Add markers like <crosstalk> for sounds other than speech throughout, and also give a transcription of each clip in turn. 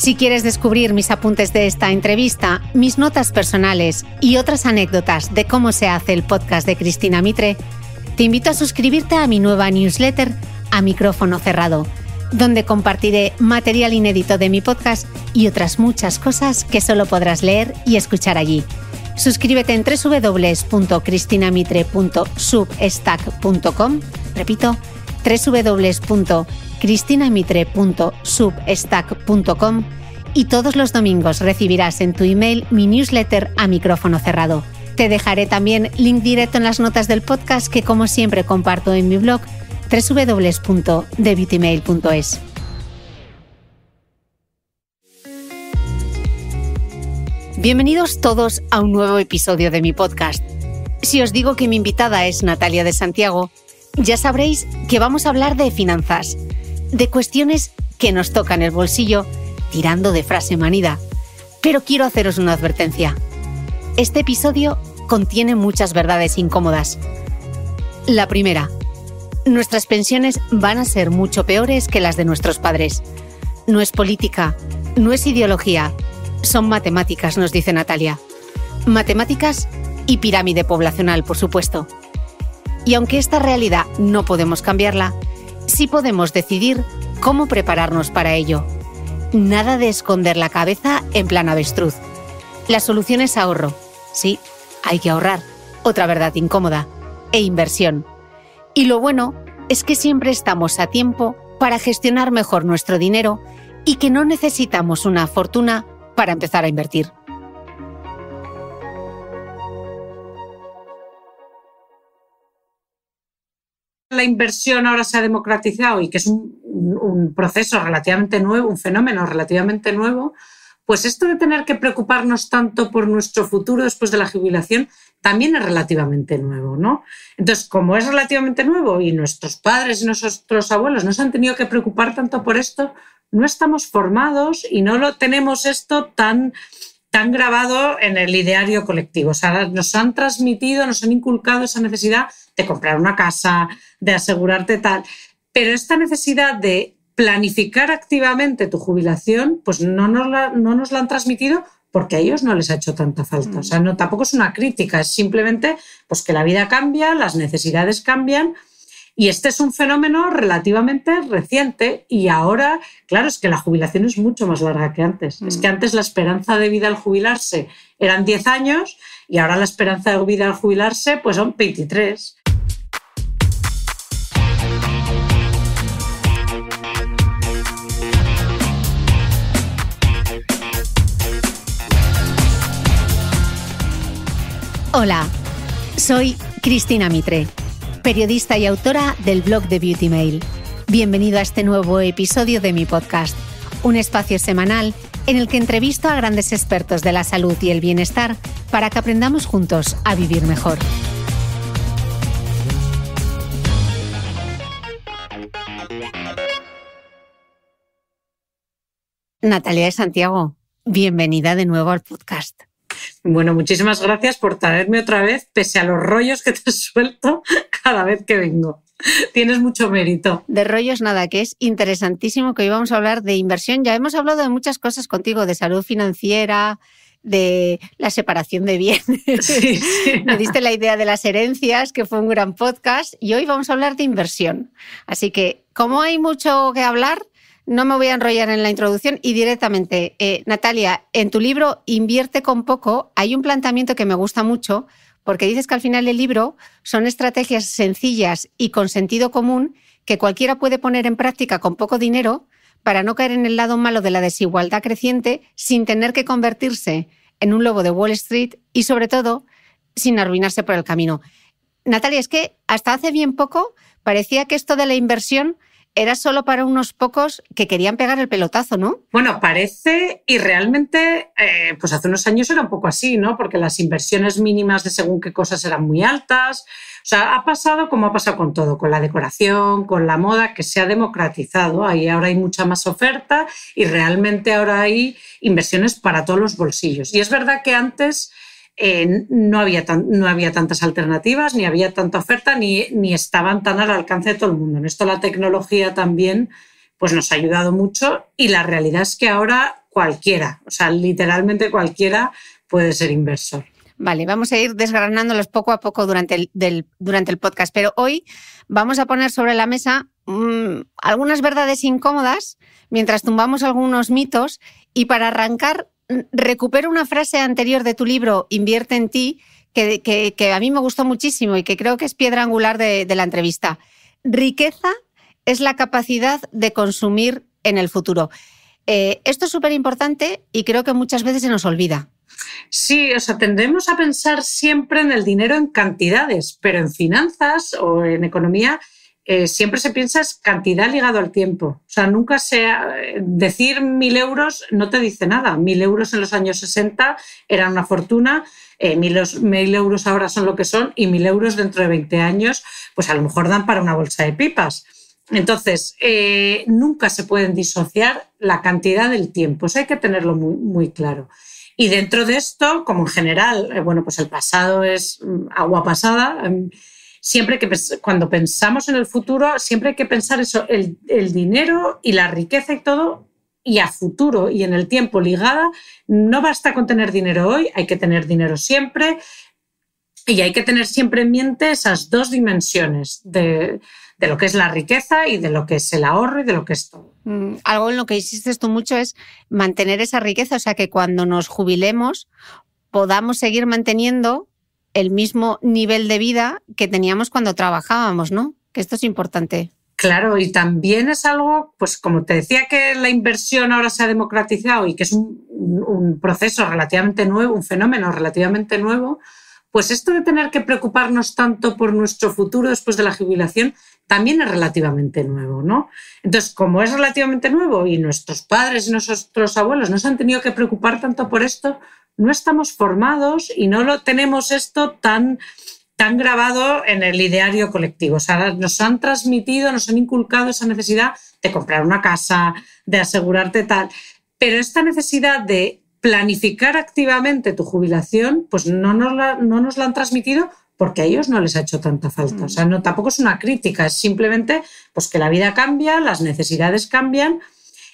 Si quieres descubrir mis apuntes de esta entrevista, mis notas personales y otras anécdotas de cómo se hace el podcast de Cristina Mitre, te invito a suscribirte a mi nueva newsletter a micrófono cerrado, donde compartiré material inédito de mi podcast y otras muchas cosas que solo podrás leer y escuchar allí. Suscríbete en www.cristinamitre.substack.com, repito, www.cristinamitre.substack.com cristinamitre.substack.com y todos los domingos recibirás en tu email mi newsletter a micrófono cerrado. Te dejaré también link directo en las notas del podcast que como siempre comparto en mi blog www.debitmail.es Bienvenidos todos a un nuevo episodio de mi podcast. Si os digo que mi invitada es Natalia de Santiago, ya sabréis que vamos a hablar de finanzas de cuestiones que nos tocan el bolsillo tirando de frase manida. Pero quiero haceros una advertencia. Este episodio contiene muchas verdades incómodas. La primera, nuestras pensiones van a ser mucho peores que las de nuestros padres. No es política, no es ideología, son matemáticas, nos dice Natalia. Matemáticas y pirámide poblacional, por supuesto. Y aunque esta realidad no podemos cambiarla, sí podemos decidir cómo prepararnos para ello. Nada de esconder la cabeza en plan avestruz. La solución es ahorro. Sí, hay que ahorrar. Otra verdad incómoda. E inversión. Y lo bueno es que siempre estamos a tiempo para gestionar mejor nuestro dinero y que no necesitamos una fortuna para empezar a invertir. la inversión ahora se ha democratizado y que es un, proceso relativamente nuevo, un fenómeno relativamente nuevo, pues esto de tener que preocuparnos tanto por nuestro futuro después de la jubilación también es relativamente nuevo, ¿no? Entonces, como es relativamente nuevo y nuestros padres y nuestros abuelos no se han tenido que preocupar tanto por esto, no estamos formados y no lo tenemos esto tan tan grabado en el ideario colectivo. O sea, nos han transmitido, nos han inculcado esa necesidad de comprar una casa, de asegurarte tal. Pero esta necesidad de planificar activamente tu jubilación, pues no nos la, no nos la han transmitido porque a ellos no les ha hecho tanta falta. O sea, no, tampoco es una crítica, es simplemente pues, que la vida cambia, las necesidades cambian y este es un fenómeno relativamente reciente y ahora, claro, es que la jubilación es mucho más larga que antes. Es que mm. antes la esperanza de vida al jubilarse eran 10 años y ahora la esperanza de vida al jubilarse pues son 23. Hola, soy Cristina Mitre periodista y autora del blog de Beauty Mail. Bienvenido a este nuevo episodio de mi podcast, un espacio semanal en el que entrevisto a grandes expertos de la salud y el bienestar para que aprendamos juntos a vivir mejor. Natalia de Santiago, bienvenida de nuevo al podcast. Bueno, muchísimas gracias por traerme otra vez, pese a los rollos que te <laughs> suelto cada vez que vengo. Tienes mucho mérito. De rollos nada, que es interesantísimo que hoy vamos a hablar de inversión. Ya hemos hablado de muchas cosas contigo, de salud financiera, de la separación de bienes. <laughs> Me diste la idea de las herencias, que fue un gran podcast, y hoy vamos a hablar de inversión. Así que, como hay mucho que hablar, no me voy a enrollar en la introducción y directamente, eh, Natalia, en tu libro Invierte con poco hay un planteamiento que me gusta mucho porque dices que al final del libro son estrategias sencillas y con sentido común que cualquiera puede poner en práctica con poco dinero para no caer en el lado malo de la desigualdad creciente sin tener que convertirse en un lobo de Wall Street y sobre todo sin arruinarse por el camino. Natalia, es que hasta hace bien poco parecía que esto de la inversión era solo para unos pocos que querían pegar el pelotazo, ¿no? Bueno, parece y realmente, eh, pues hace unos años era un poco así, ¿no? Porque las inversiones mínimas de según qué cosas eran muy altas. O sea, ha pasado como ha pasado con todo, con la decoración, con la moda, que se ha democratizado. Ahí ahora hay mucha más oferta y realmente ahora hay inversiones para todos los bolsillos. Y es verdad que antes eh, no, había no había tantas alternativas, ni había tanta oferta, ni, ni estaban tan al alcance de todo el mundo. En esto la tecnología también pues nos ha ayudado mucho y la realidad es que ahora cualquiera, o sea, literalmente cualquiera puede ser inversor. Vale, vamos a ir desgranándolos poco a poco durante el, durante el podcast, pero hoy vamos a poner sobre la mesa mm, algunas verdades incómodas mientras tumbamos algunos mitos y para arrancar recupero una frase anterior de tu libro, Invierte en ti, que, a mí me gustó muchísimo y que creo que es piedra angular de, la entrevista. Riqueza es la capacidad de consumir en el futuro. Eh, esto es súper importante y creo que muchas veces se nos olvida. Sí, o sea, tendemos a pensar siempre en el dinero en cantidades, pero en finanzas o en economía eh, siempre se piensa es cantidad ligado al tiempo. O sea, nunca sea eh, decir mil euros no te dice nada. Mil euros en los años 60 eran una fortuna, eh, mil, euros ahora son lo que son y mil euros dentro de 20 años, pues a lo mejor dan para una bolsa de pipas. Entonces, nunca se pueden disociar la cantidad del tiempo. hay que tenerlo muy, muy claro. Y dentro de esto, como en general, bueno, pues el pasado es mm, agua pasada em, siempre que cuando pensamos en el futuro, siempre hay que pensar eso, el, dinero y la riqueza y todo y a futuro y en el tiempo ligada, no basta con tener dinero hoy, hay que tener dinero siempre y hay que tener siempre en mente esas dos dimensiones de, lo que es la riqueza y de lo que es el ahorro y de lo que es todo. Mm, algo en lo que insistes tú mucho es mantener esa riqueza, o sea que cuando nos jubilemos podamos seguir manteniendo el mismo nivel de vida que teníamos cuando trabajábamos, ¿no? Que esto es importante. Claro, y también es algo, pues como te decía que la inversión ahora se ha democratizado y que es un, proceso relativamente nuevo, un fenómeno relativamente nuevo, pues esto de tener que preocuparnos tanto por nuestro futuro después de la jubilación también es relativamente nuevo, ¿no? Entonces, como es relativamente nuevo y nuestros padres y nuestros abuelos no han tenido que preocupar tanto por esto, no estamos formados y no lo tenemos esto tan tan grabado en el ideario colectivo. O sea, nos han transmitido, nos han inculcado esa necesidad de comprar una casa, de asegurarte tal. Pero esta necesidad de planificar activamente tu jubilación, pues no no nos la han transmitido porque a ellos no les ha hecho tanta falta. O sea, no, tampoco es una crítica, es simplemente pues, que la vida cambia, las necesidades cambian.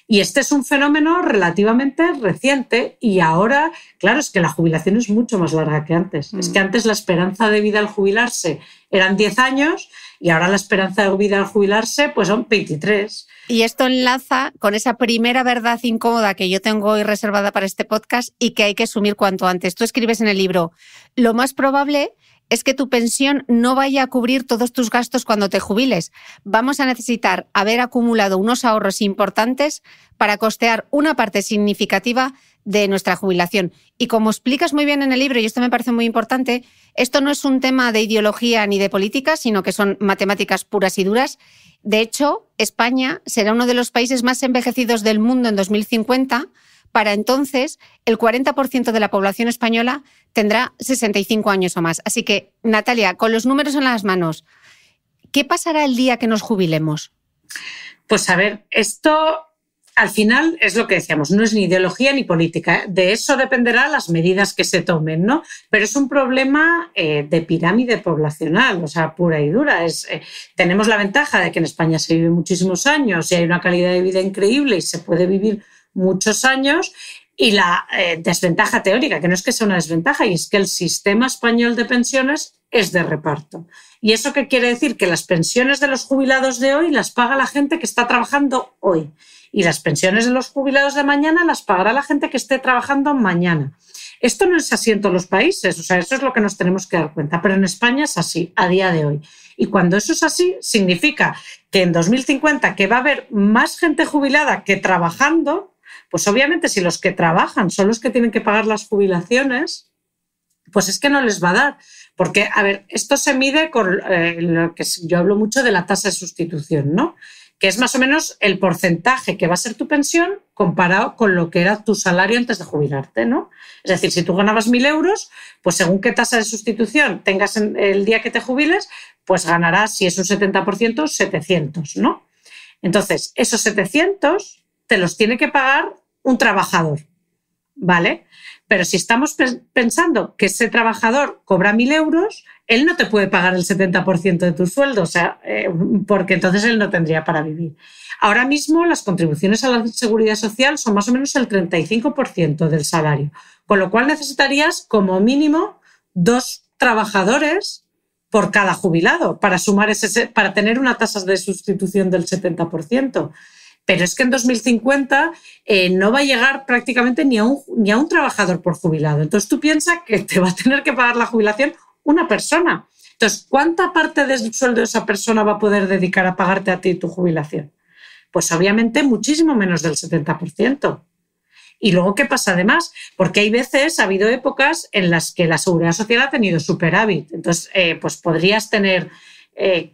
Y este es un fenómeno relativamente reciente y ahora, claro, es que la jubilación es mucho más larga que antes. Es que mm. antes la esperanza de vida al jubilarse eran 10 años y ahora la esperanza de vida al jubilarse pues son 23. Y esto enlaza con esa primera verdad incómoda que yo tengo hoy reservada para este podcast y que hay que asumir cuanto antes. Tú escribes en el libro, lo más probable es que tu pensión no vaya a cubrir todos tus gastos cuando te jubiles. Vamos a necesitar haber acumulado unos ahorros importantes para costear una parte significativa de nuestra jubilación. Y como explicas muy bien en el libro, y esto me parece muy importante, esto no es un tema de ideología ni de política, sino que son matemáticas puras y duras. De hecho, España será uno de los países más envejecidos del mundo en 2050 para entonces el 40% de la población española tendrá 65 años o más. Así que, Natalia, con los números en las manos, ¿qué pasará el día que nos jubilemos? Pues a ver, esto al final es lo que decíamos, no es ni ideología ni política. ¿eh? De eso dependerá las medidas que se tomen, ¿no? Pero es un problema eh, de pirámide poblacional, o sea, pura y dura. Eh, tenemos la ventaja de que en España se vive muchísimos años y hay una calidad de vida increíble y se puede vivir muchos años y la eh, desventaja teórica, que no es que sea una desventaja, y es que el sistema español de pensiones es de reparto. ¿Y eso qué quiere decir? Que las pensiones de los jubilados de hoy las paga la gente que está trabajando hoy. Y las pensiones de los jubilados de mañana las pagará la gente que esté trabajando mañana. Esto no es así en todos los países, o sea, eso es lo que nos tenemos que dar cuenta, pero en España es así a día de hoy. Y cuando eso es así, significa que en 2050 que va a haber más gente jubilada que trabajando, pues obviamente si los que trabajan son los que tienen que pagar las jubilaciones, pues es que no les va a dar. Porque, a ver, esto se mide con eh, lo que yo hablo mucho de la tasa de sustitución, ¿no? Que es más o menos el porcentaje que va a ser tu pensión comparado con lo que era tu salario antes de jubilarte, ¿no? Es decir, si tú ganabas mil euros, pues según qué tasa de sustitución tengas el día que te jubiles, pues ganarás, si es un 70%, 700, ¿no? Entonces, esos 700 te los tiene que pagar un trabajador, ¿vale? Pero si estamos pensando que ese trabajador cobra mil euros, él no te puede pagar el 70% de tu sueldo, o sea, eh, porque entonces él no tendría para vivir. Ahora mismo las contribuciones a la seguridad social son más o menos el 35% del salario, con lo cual necesitarías como mínimo dos trabajadores por cada jubilado para sumar ese para tener una tasa de sustitución del 70% pero es que en 2050 eh, no va a llegar prácticamente ni a, un, ni a un trabajador por jubilado. Entonces tú piensas que te va a tener que pagar la jubilación una persona. Entonces, ¿cuánta parte del sueldo esa persona va a poder dedicar a pagarte a ti tu jubilación? Pues obviamente muchísimo menos del 70%. Y luego, ¿qué pasa además? Porque hay veces, ha habido épocas en las que la seguridad social ha tenido superávit. Entonces, eh, pues podrías tener eh,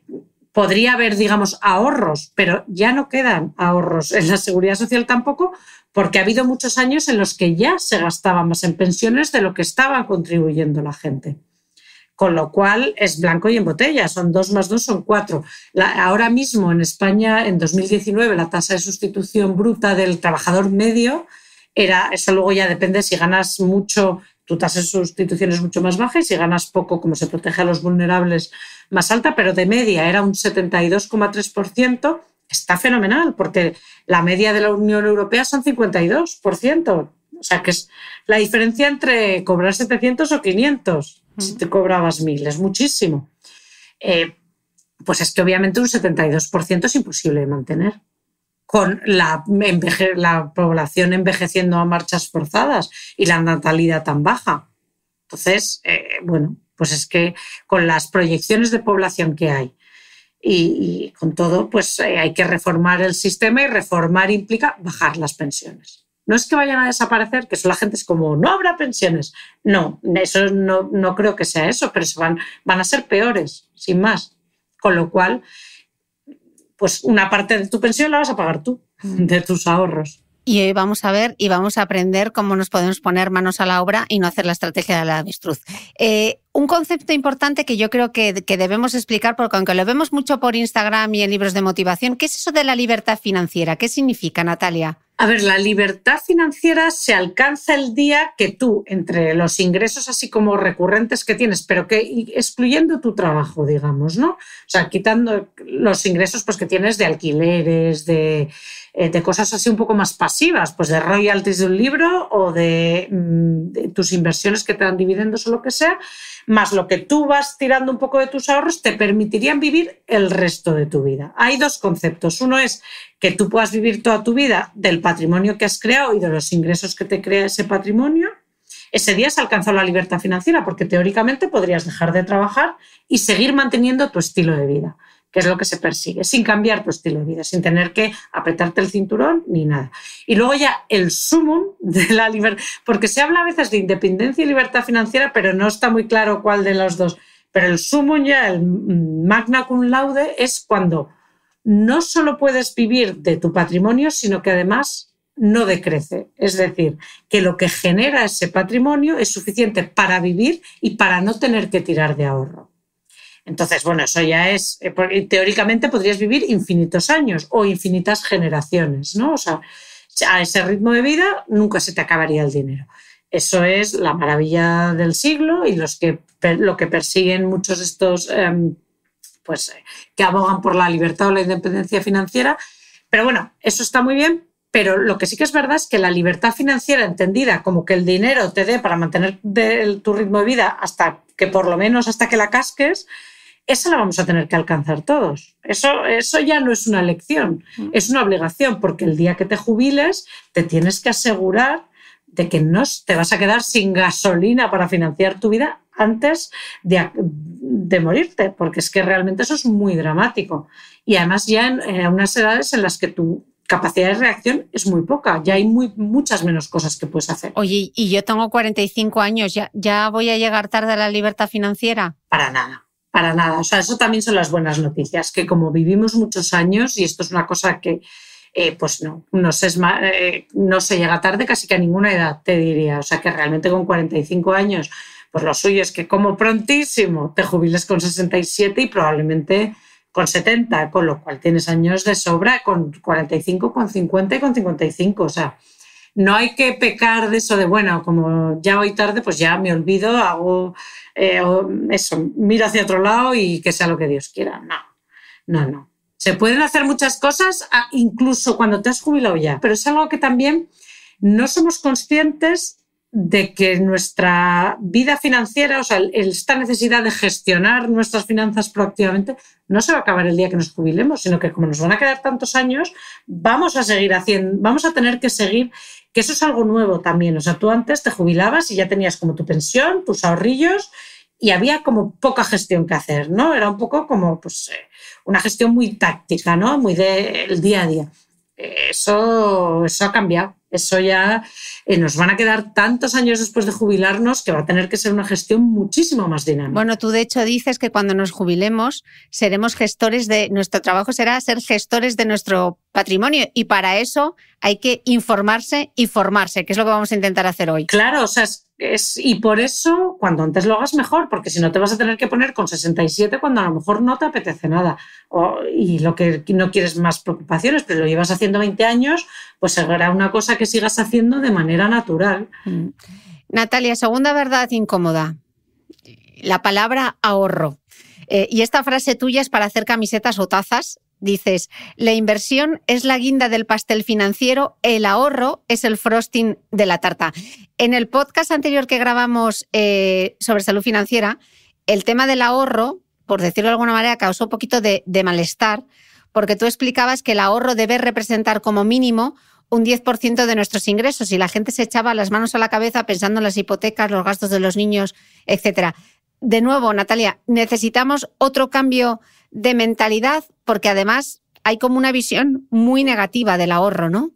podría haber, digamos, ahorros, pero ya no quedan ahorros en la seguridad social tampoco, porque ha habido muchos años en los que ya se gastaba más en pensiones de lo que estaba contribuyendo la gente. Con lo cual es blanco y en botella, son dos más dos, son cuatro. ahora mismo en España, en 2019, la tasa de sustitución bruta del trabajador medio era, eso luego ya depende si ganas mucho tu tasa de sustitución mucho más bajas y si ganas poco, como se protege a los vulnerables, más alta, pero de media era un 72,3%. Está fenomenal, porque la media de la Unión Europea son 52%. O sea, que es la diferencia entre cobrar 700 o 500, si te cobrabas 1000, es muchísimo. Eh, pues es que obviamente un 72% es imposible de mantener con la, población envejeciendo a marchas forzadas y la natalidad tan baja. Entonces, eh, bueno, pues es que con las proyecciones de población que hay y, con todo, pues eh, hay que reformar el sistema y reformar implica bajar las pensiones. No es que vayan a desaparecer, que eso la gente es como, no habrá pensiones. No, eso no, no creo que sea eso, pero se van, van a ser peores, sin más. Con lo cual, pues una parte de tu pensión la vas a pagar tú, mm. de tus ahorros. Y vamos a ver y vamos a aprender cómo nos podemos poner manos a la obra y no hacer la estrategia de la avestruz. Eh, un concepto importante que yo creo que, que, debemos explicar, porque aunque lo vemos mucho por Instagram y en libros de motivación, ¿qué es eso de la libertad financiera? ¿Qué significa, Natalia? A ver, la libertad financiera se alcanza el día que tú, entre los ingresos así como recurrentes que tienes, pero que excluyendo tu trabajo, digamos, ¿no? O sea, quitando los ingresos pues, que tienes de alquileres, de eh, de cosas así un poco más pasivas, pues de royalties de un libro o de, mm, de, tus inversiones que te dan dividendos o lo que sea, más lo que tú vas tirando un poco de tus ahorros, te permitirían vivir el resto de tu vida. Hay dos conceptos. Uno es que tú puedas vivir toda tu vida del patrimonio que has creado y de los ingresos que te crea ese patrimonio ese día se alcanzó la libertad financiera, porque teóricamente podrías dejar de trabajar y seguir manteniendo tu estilo de vida que es lo que se persigue, sin cambiar tu estilo de vida, sin tener que apretarte el cinturón ni nada. Y luego ya el sumum de la libertad, porque se habla a veces de independencia y libertad financiera, pero no está muy claro cuál de los dos. Pero el sumum ya, el magna cum laude, es cuando no solo puedes vivir de tu patrimonio, sino que además no decrece. Es decir, que lo que genera ese patrimonio es suficiente para vivir y para no tener que tirar de ahorro. Entonces, bueno, eso ya es, eh, teóricamente podrías vivir infinitos años o infinitas generaciones, ¿no? O sea, a ese ritmo de vida nunca se te acabaría el dinero. Eso es la maravilla del siglo y los que, lo que persiguen muchos de estos em, pues, que abogan por la libertad o la independencia financiera. Pero bueno, eso está muy bien, pero lo que sí que es verdad es que la libertad financiera entendida como que el dinero te dé para mantener tu ritmo de vida hasta que por lo menos hasta que la casques, esa la vamos a tener que alcanzar todos. Eso, eso ya no es una lección, mm. es una obligación, porque el día que te jubiles te tienes que asegurar de que no te vas a quedar sin gasolina para financiar tu vida antes de, morirte, porque es que realmente eso es muy dramático. Y además ya en, eh, unas edades en las que tu capacidad de reacción es muy poca, ya hay muchas menos cosas que puedes hacer. Oye, y yo tengo 45 años, ya voy a llegar tarde a la libertad financiera? Para nada para nada. O sea, eso también son las buenas noticias, que como vivimos muchos años, y esto es una cosa que, eh, pues no, no se, eh, no se llega tarde casi que a ninguna edad, te diría. O sea, que realmente con 45 años, pues lo suyo es que como prontísimo te jubiles con 67 y probablemente con 70, con lo cual tienes años de sobra, con 45, con 50 y con 55. O sea, no hay que pecar de eso de, bueno, como ya voy tarde, pues ya me olvido, hago eh, eso, miro hacia otro lado y que sea lo que Dios quiera. No, no, no. Se pueden hacer muchas cosas ah, incluso cuando te has jubilado ya, pero es algo que también no somos conscientes de que nuestra vida financiera, o sea, esta necesidad de gestionar nuestras finanzas proactivamente, no se va a acabar el día que nos jubilemos, sino que como nos van a quedar tantos años, vamos a seguir haciendo, vamos a tener que seguir, que eso es algo nuevo también. O sea, tú antes te jubilabas y ya tenías como tu pensión, tus ahorrillos y había como poca gestión que hacer, ¿no? Era un poco como pues, eh, una gestión muy táctica, ¿no? Muy del día a día. Eso, eso ha cambiado. Eso ya eh, nos van a quedar tantos años después de jubilarnos que va a tener que ser una gestión muchísimo más dinámica. Bueno, tú de hecho dices que cuando nos jubilemos seremos gestores de, nuestro trabajo será ser gestores de nuestro patrimonio y para eso hay que informarse y formarse, que es lo que vamos a intentar hacer hoy. Claro, o sea, y por eso, cuando antes lo hagas mejor, porque si no te vas a tener que poner con 67 cuando a lo mejor no te apetece nada. y lo que no quieres más preocupaciones, pero lo llevas haciendo 20 años, pues será una cosa que sigas haciendo de manera natural. Mm. Natalia, segunda verdad incómoda. La palabra ahorro. Eh, y esta frase tuya es para hacer camisetas o tazas Dices, la inversión es la guinda del pastel financiero, el ahorro es el frosting de la tarta. En el podcast anterior que grabamos eh, sobre salud financiera, el tema del ahorro, por decirlo de alguna manera, causó un poquito de, de malestar, porque tú explicabas que el ahorro debe representar como mínimo un 10% de nuestros ingresos y la gente se echaba las manos a la cabeza pensando en las hipotecas, los gastos de los niños, etc. De nuevo, Natalia, necesitamos otro cambio de mentalidad, porque además hay como una visión muy negativa del ahorro, ¿no?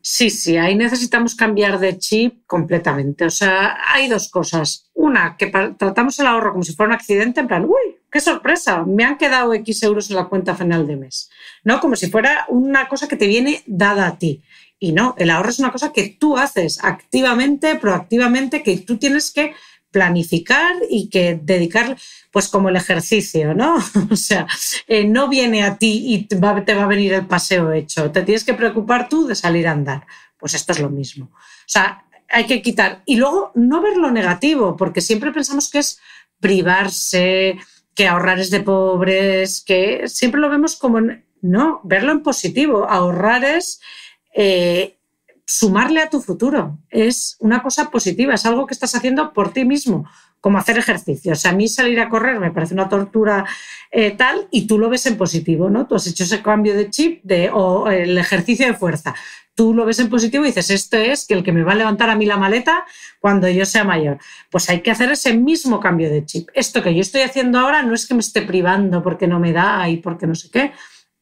Sí, sí, ahí necesitamos cambiar de chip completamente. O sea, hay dos cosas. Una, que tratamos el ahorro como si fuera un accidente, en plan, uy, qué sorpresa, me han quedado X euros en la cuenta final de mes. No, como si fuera una cosa que te viene dada a ti. Y no, el ahorro es una cosa que tú haces activamente, proactivamente, que tú tienes que planificar y que dedicar, pues como el ejercicio, ¿no? <laughs> O sea, eh, no viene a ti y te va, a venir el paseo hecho. Te tienes que preocupar tú de salir a andar. Pues esto es lo mismo. O sea, hay que quitar. Y luego no ver lo negativo, porque siempre pensamos que es privarse, que ahorrar es de pobres, que siempre lo vemos como... No, verlo en positivo. Ahorrar es... Eh, sumarle a tu futuro. Es una cosa positiva, es algo que estás haciendo por ti mismo, como hacer ejercicio. O sea, a mí salir a correr me parece una tortura eh, tal y tú lo ves en positivo, ¿no? Tú has hecho ese cambio de chip de, o el ejercicio de fuerza. Tú lo ves en positivo y dices, esto es que el que me va a levantar a mí la maleta cuando yo sea mayor. Pues hay que hacer ese mismo cambio de chip. Esto que yo estoy haciendo ahora no es que me esté privando porque no me da y porque no sé qué,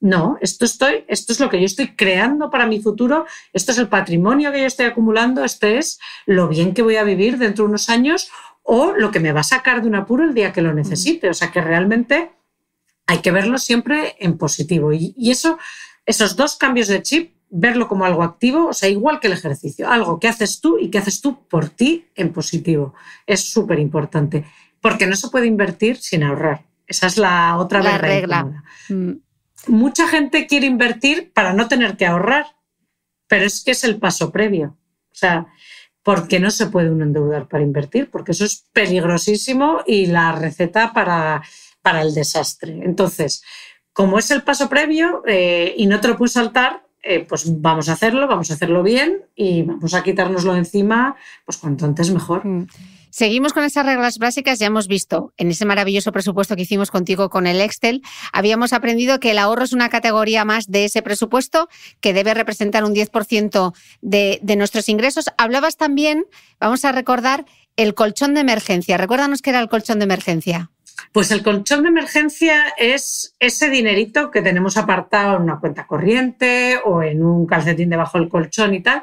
no, esto estoy, esto es lo que yo estoy creando para mi futuro, esto es el patrimonio que yo estoy acumulando, esto es lo bien que voy a vivir dentro de unos años o lo que me va a sacar de un apuro el día que lo necesite. O sea que realmente hay que verlo siempre en positivo. Y, eso, esos dos cambios de chip, verlo como algo activo, o sea, igual que el ejercicio, algo que haces tú y que haces tú por ti en positivo. Es súper importante, porque no se puede invertir sin ahorrar. Esa es la otra regla mucha gente quiere invertir para no tener que ahorrar, pero es que es el paso previo. O sea, porque no se puede uno endeudar para invertir, porque eso es peligrosísimo y la receta para, el desastre. Entonces, como es el paso previo eh, y no te lo puedes saltar, eh, pues vamos a hacerlo, vamos a hacerlo bien y vamos a quitárnoslo encima, pues cuanto antes mejor. Mm. Seguimos con esas reglas básicas, ya hemos visto en ese maravilloso presupuesto que hicimos contigo con el Excel, habíamos aprendido que el ahorro es una categoría más de ese presupuesto que debe representar un 10% de, nuestros ingresos. Hablabas también, vamos a recordar, el colchón de emergencia. Recuérdanos qué era el colchón de emergencia. Pues el colchón de emergencia es ese dinerito que tenemos apartado en una cuenta corriente o en un calcetín debajo del colchón y tal,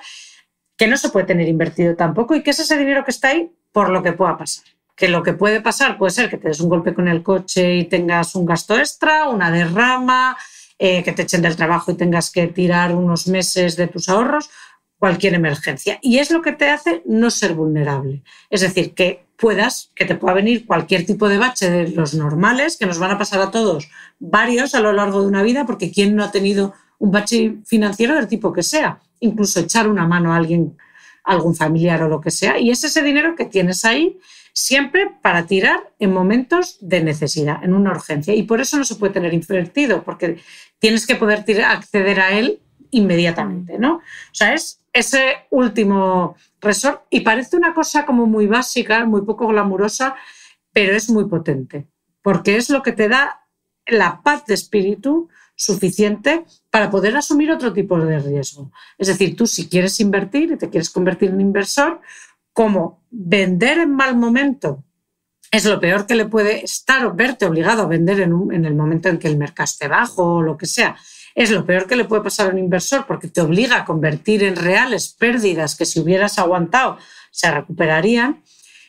que no se puede tener invertido tampoco y que es ese dinero que está ahí por lo que pueda pasar. Que lo que puede pasar puede ser que te des un golpe con el coche y tengas un gasto extra, una derrama, eh, que te echen del trabajo y tengas que tirar unos meses de tus ahorros, cualquier emergencia. Y es lo que te hace no ser vulnerable. Es decir, que puedas, que te pueda venir cualquier tipo de bache de los normales, que nos van a pasar a todos varios a lo largo de una vida, porque ¿quién no ha tenido un bache financiero del tipo que sea? Incluso echar una mano a alguien algún familiar o lo que sea. Y es ese dinero que tienes ahí siempre para tirar en momentos de necesidad, en una urgencia. Y por eso no se puede tener invertido, porque tienes que poder acceder a él inmediatamente, ¿no? O sea, es ese último resort y parece una cosa como muy básica, muy poco glamurosa, pero es muy potente, porque es lo que te da la paz de espíritu, suficiente para poder asumir otro tipo de riesgo. Es decir, tú si quieres invertir y te quieres convertir en inversor, como vender en mal momento es lo peor que le puede estar o verte obligado a vender en, en el momento en que el mercado esté bajo o lo que sea, es lo peor que le puede pasar a un inversor porque te obliga a convertir en reales pérdidas que si hubieras aguantado se recuperarían,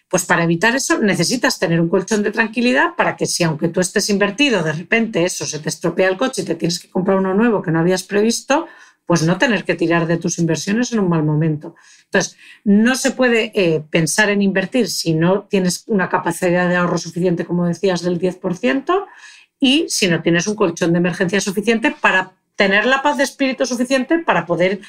pues para evitar eso necesitas tener un colchón de tranquilidad para que si aunque tú estés invertido, de repente eso se te estropea el coche y te tienes que comprar uno nuevo que no habías previsto, pues no tener que tirar de tus inversiones en un mal momento. Entonces, no se puede eh, pensar en invertir si no tienes una capacidad de ahorro suficiente, como decías, del 10%, y si no tienes un colchón de emergencia suficiente para tener la paz de espíritu suficiente para poder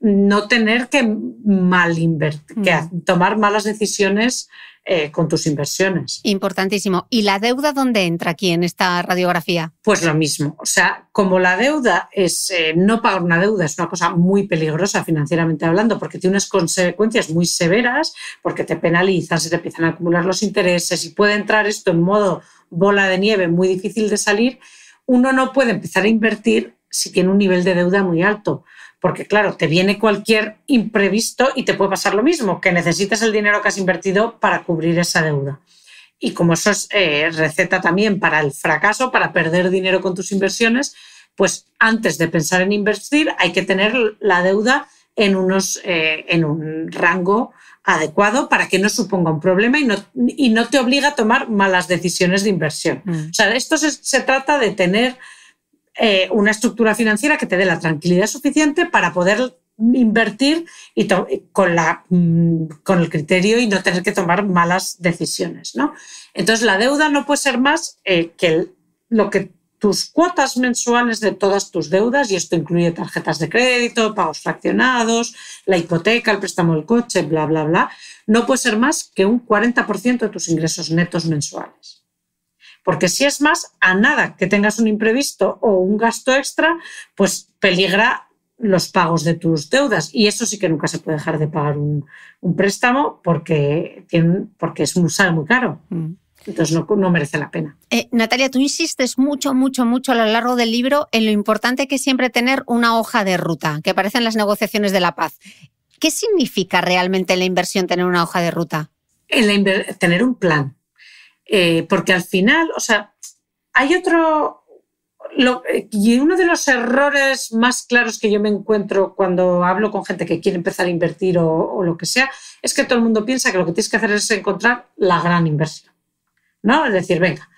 no tener que mal invertir, que mm. tomar malas decisiones eh, con tus inversiones. Importantísimo. ¿Y la deuda dónde entra aquí en esta radiografía? Pues lo mismo. O sea, como la deuda es eh, no pagar una deuda, es una cosa muy peligrosa financieramente hablando, porque tiene unas consecuencias muy severas, porque te penalizan, se te empiezan a acumular los intereses y puede entrar esto en modo bola de nieve muy difícil de salir. Uno no puede empezar a invertir si tiene un nivel de deuda muy alto. Porque claro, te viene cualquier imprevisto y te puede pasar lo mismo, que necesitas el dinero que has invertido para cubrir esa deuda. Y como eso es eh, receta también para el fracaso, para perder dinero con tus inversiones, pues antes de pensar en invertir hay que tener la deuda en, unos, eh, en un rango adecuado para que no suponga un problema y no, te obliga a tomar malas decisiones de inversión. Mm. O sea, esto se trata de tener eh, una estructura financiera que te dé la tranquilidad suficiente para poder invertir y con, la, mm, con el criterio y no tener que tomar malas decisiones. ¿no? Entonces, la deuda no puede ser más eh, que lo que tus cuotas mensuales de todas tus deudas, y esto incluye tarjetas de crédito, pagos fraccionados, la hipoteca, el préstamo del coche, bla, bla, bla, no puede ser más que un 40% de tus ingresos netos mensuales porque si es más, a nada que tengas un imprevisto o un gasto extra, pues peligra los pagos de tus deudas. Y eso sí que nunca se puede dejar de pagar un, préstamo porque, tiene, porque es un sal muy caro. Mm. Entonces no, merece la pena. Eh, Natalia, tú insistes mucho, mucho, mucho a lo largo del libro en lo importante que es siempre tener una hoja de ruta, que aparece en las negociaciones de la paz. ¿Qué significa realmente la inversión tener una hoja de ruta? En tener un plan. Eh, porque al final, o sea, hay otro, eh, y uno de los errores más claros que yo me encuentro cuando hablo con gente que quiere empezar a invertir o, o, lo que sea, es que todo el mundo piensa que lo que tienes que hacer es encontrar la gran inversión. ¿no? Es decir, venga,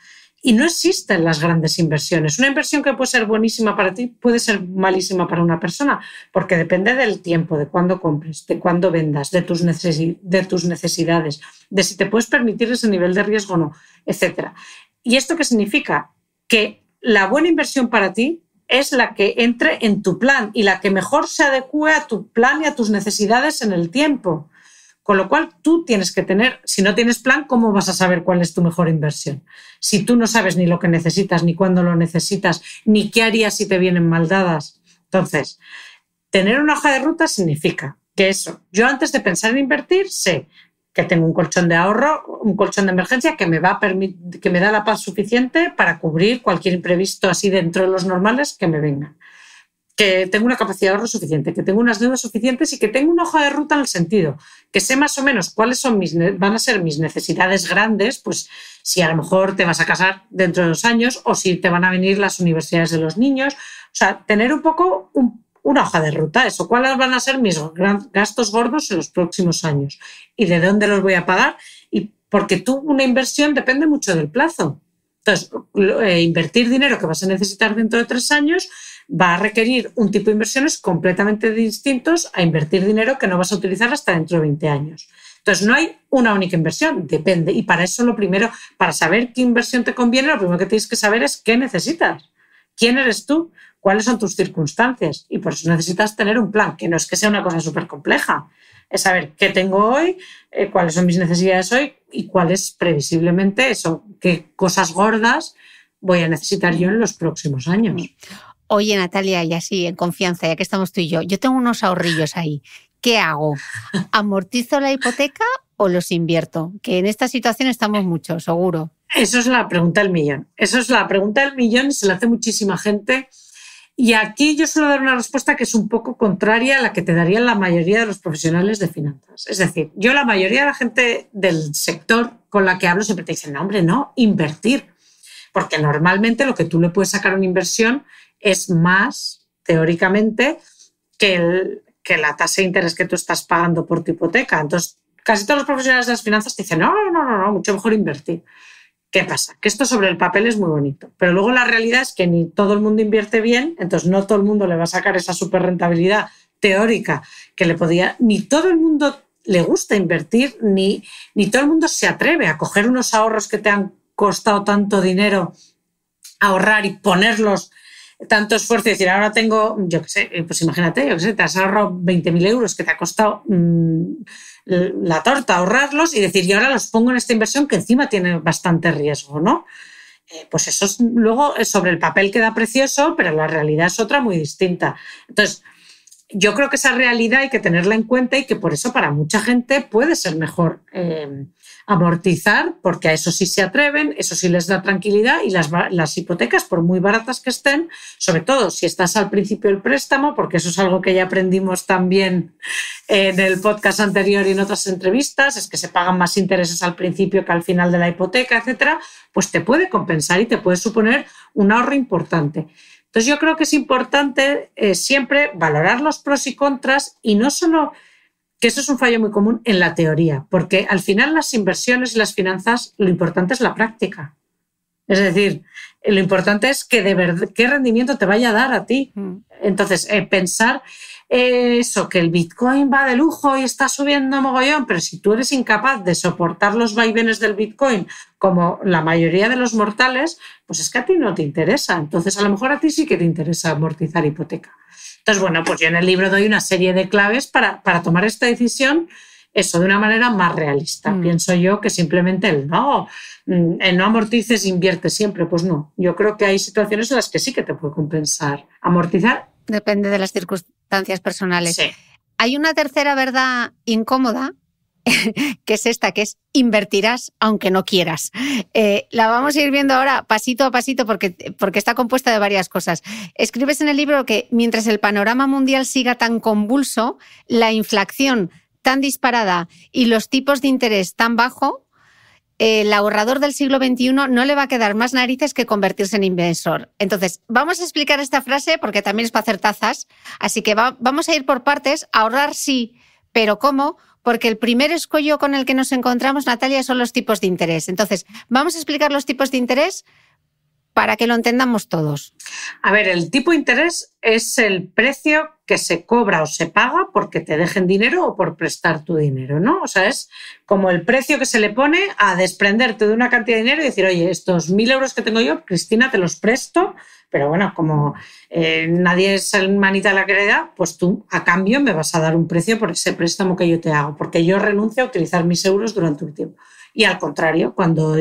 y no existen las grandes inversiones. Una inversión que puede ser buenísima para ti puede ser malísima para una persona, porque depende del tiempo, de cuándo compres, de cuándo vendas, de tus, de tus necesidades, de si te puedes permitir ese nivel de riesgo o no, etc. ¿Y esto qué significa? Que la buena inversión para ti es la que entre en tu plan y la que mejor se adecue a tu plan y a tus necesidades en el tiempo. Con lo cual, tú tienes que tener, si no tienes plan, ¿cómo vas a saber cuál es tu mejor inversión? Si tú no sabes ni lo que necesitas, ni cuándo lo necesitas, ni qué harías si te vienen mal dadas. Entonces, tener una hoja de ruta significa que eso, yo antes de pensar en invertir, sé que tengo un colchón de ahorro, un colchón de emergencia que me, va a que me da la paz suficiente para cubrir cualquier imprevisto así dentro de los normales que me vengan que tengo una capacidad de ahorro suficiente, que tengo unas deudas suficientes y que tengo una hoja de ruta en el sentido, que sé más o menos cuáles son mis, van a ser mis necesidades grandes, pues si a lo mejor te vas a casar dentro de dos años o si te van a venir las universidades de los niños. O sea, tener un poco una hoja de ruta, eso, cuáles van a ser mis gastos gordos en los próximos años y de dónde los voy a pagar. Y porque tú, una inversión depende mucho del plazo. Entonces, eh, invertir dinero que vas a necesitar dentro de tres años va a requerir un tipo de inversiones completamente distintos a invertir dinero que no vas a utilizar hasta dentro de 20 años. Entonces, no hay una única inversión, depende. Y para eso lo primero, para saber qué inversión te conviene, lo primero que tienes que saber es qué necesitas, quién eres tú, cuáles son tus circunstancias. Y por eso necesitas tener un plan, que no es que sea una cosa súper compleja. Es saber qué tengo hoy, eh, cuáles son mis necesidades hoy y cuáles previsiblemente eso. qué cosas gordas voy a necesitar yo en los próximos años. Mm oye Natalia, y así, en confianza, ya que estamos tú y yo, yo tengo unos ahorrillos ahí. ¿Qué hago? ¿Amortizo la hipoteca o los invierto? Que en esta situación estamos mucho, seguro. Eso es la pregunta del millón. Eso es la pregunta del millón y se la hace muchísima gente. Y aquí yo suelo dar una respuesta que es un poco contraria a la que te darían la mayoría de los profesionales de finanzas. Es decir, yo la mayoría de la gente del sector con la que hablo siempre te dicen, no, hombre, no, invertir. Porque normalmente lo que tú le puedes sacar a una inversión es más, teóricamente, que, que la tasa de interés que tú estás pagando por tu hipoteca. Entonces, casi todos los profesionales de las finanzas te dicen, no, no, no, no, mucho mejor invertir. ¿Qué pasa? Que esto sobre el papel es muy bonito, pero luego la realidad es que ni todo el mundo invierte bien, entonces no todo el mundo le va a sacar esa super rentabilidad teórica que le podía, ni todo el mundo le gusta invertir, ni, ni todo el mundo se atreve a coger unos ahorros que te han costado tanto dinero, ahorrar y ponerlos tanto esfuerzo y decir, ahora tengo, yo qué sé, eh, pues imagínate, yo qué sé, te has ahorrado 20.000 euros que te ha costado mm, la torta, ahorrarlos y decir, yo ahora los pongo en esta inversión que encima tiene bastante riesgo, ¿no? Eh, pues eso es, luego eh, sobre el papel queda precioso, pero la realidad es otra muy distinta. Entonces, yo creo que esa realidad hay que tenerla en cuenta y que por eso para mucha gente puede ser mejor amortizar, porque a eso sí se atreven, eso sí les da tranquilidad y las, las, hipotecas, por muy baratas que estén, sobre todo si estás al principio del préstamo, porque eso es algo que ya aprendimos también eh, en el podcast anterior y en otras entrevistas, es que se pagan más intereses al principio que al final de la hipoteca, etcétera, pues te puede compensar y te puede suponer un ahorro importante. Entonces yo creo que es importante eh, siempre valorar los pros y contras y no solo que eso es un fallo muy común en la teoría, porque al final las inversiones y las finanzas, lo importante es la práctica. Es decir, lo importante es que de verdad, qué rendimiento te vaya a dar a ti. Mm. Entonces, eh, pensar eh, eso, que el Bitcoin va de lujo y está subiendo mogollón, pero si tú eres incapaz de soportar los vaivenes del Bitcoin, como la mayoría de los mortales, pues es que a ti no te interesa. Entonces, a lo mejor a ti sí que te interesa amortizar hipoteca. Entonces, bueno, pues yo en el libro doy una serie de claves para, para tomar esta decisión, eso de una manera más realista. Mm. Pienso yo que simplemente el no, mm, el no amortices, invierte siempre. Pues no, yo creo que hay situaciones en las que sí que te puede compensar. Amortizar. Depende de las circunstancias personales. Sí. Hay una tercera verdad incómoda <laughs> que es esta, que es invertirás aunque no quieras. Eh, la vamos a ir viendo ahora pasito a pasito porque, porque está compuesta de varias cosas. Escribes en el libro que mientras el panorama mundial siga tan convulso, la inflación tan disparada y los tipos de interés tan bajo, el ahorrador del siglo XXI no le va a quedar más narices que convertirse en inversor. Entonces, vamos a explicar esta frase porque también es para hacer tazas. Así que vamos a ir por partes. Ahorrar sí, pero ¿cómo? porque el primer escollo con el que nos encontramos, Natalia, son los tipos de interés. Entonces, vamos a explicar los tipos de interés para que lo entendamos todos? A ver, el tipo de interés es el precio que se cobra o se paga porque te dejen dinero o por prestar tu dinero, ¿no? O sea, es como el precio que se le pone a desprenderte de una cantidad de dinero y decir, oye, estos mil euros que tengo yo, Cristina, te los presto, pero bueno, como eh, nadie es el manita de la querida, pues tú a cambio me vas a dar un precio por ese préstamo que yo te hago, porque yo renuncio a utilizar mis euros durante un tiempo. Y al contrario, cuando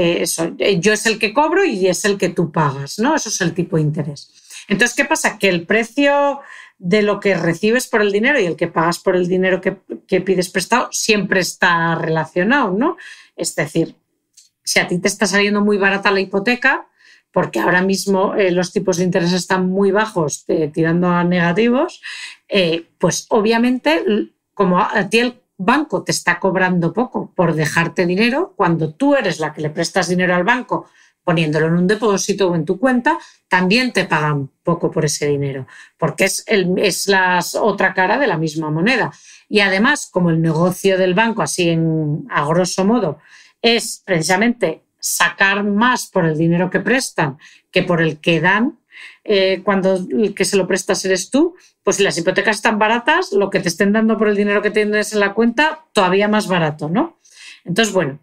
eh, eh, yo es el que cobro y es el que tú pagas, ¿no? Eso es el tipo de interés. Entonces, ¿qué pasa? Que el precio de lo que recibes por el dinero y el que pagas por el dinero que, pides prestado siempre está relacionado, ¿no? Es decir, si a ti te está saliendo muy barata la hipoteca, porque ahora mismo eh, los tipos de interés están muy bajos, tirando a negativos, pues obviamente como a ti el banco te está cobrando poco por dejarte dinero, cuando tú eres la que le prestas dinero al banco poniéndolo en un depósito o en tu cuenta, también te pagan poco por ese dinero, porque es, el, es la otra cara de la misma moneda. Y además, como el negocio del banco, así en, a grosso modo, es precisamente sacar más por el dinero que prestan que por el que dan, eh, cuando el que se lo prestas eres tú, pues si las hipotecas están baratas, lo que te estén dando por el dinero que tienes en la cuenta, todavía más barato, ¿no? Entonces, bueno,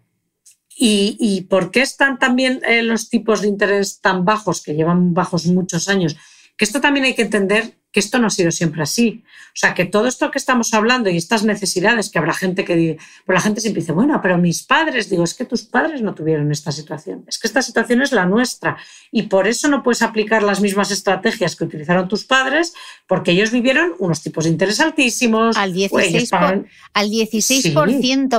¿y, por qué están también eh, los tipos de interés tan bajos, que llevan bajos muchos años? Que esto también hay que entender que esto no ha sido siempre así. O sea, que todo esto que estamos hablando y estas necesidades que habrá gente que dice, pues la gente siempre dice, bueno, pero mis padres, digo, es que tus padres no tuvieron esta situación, es que esta situación es la nuestra y por eso no puedes aplicar las mismas estrategias que utilizaron tus padres porque ellos vivieron unos tipos de interés altísimos. Al 16%, pagaron... al 16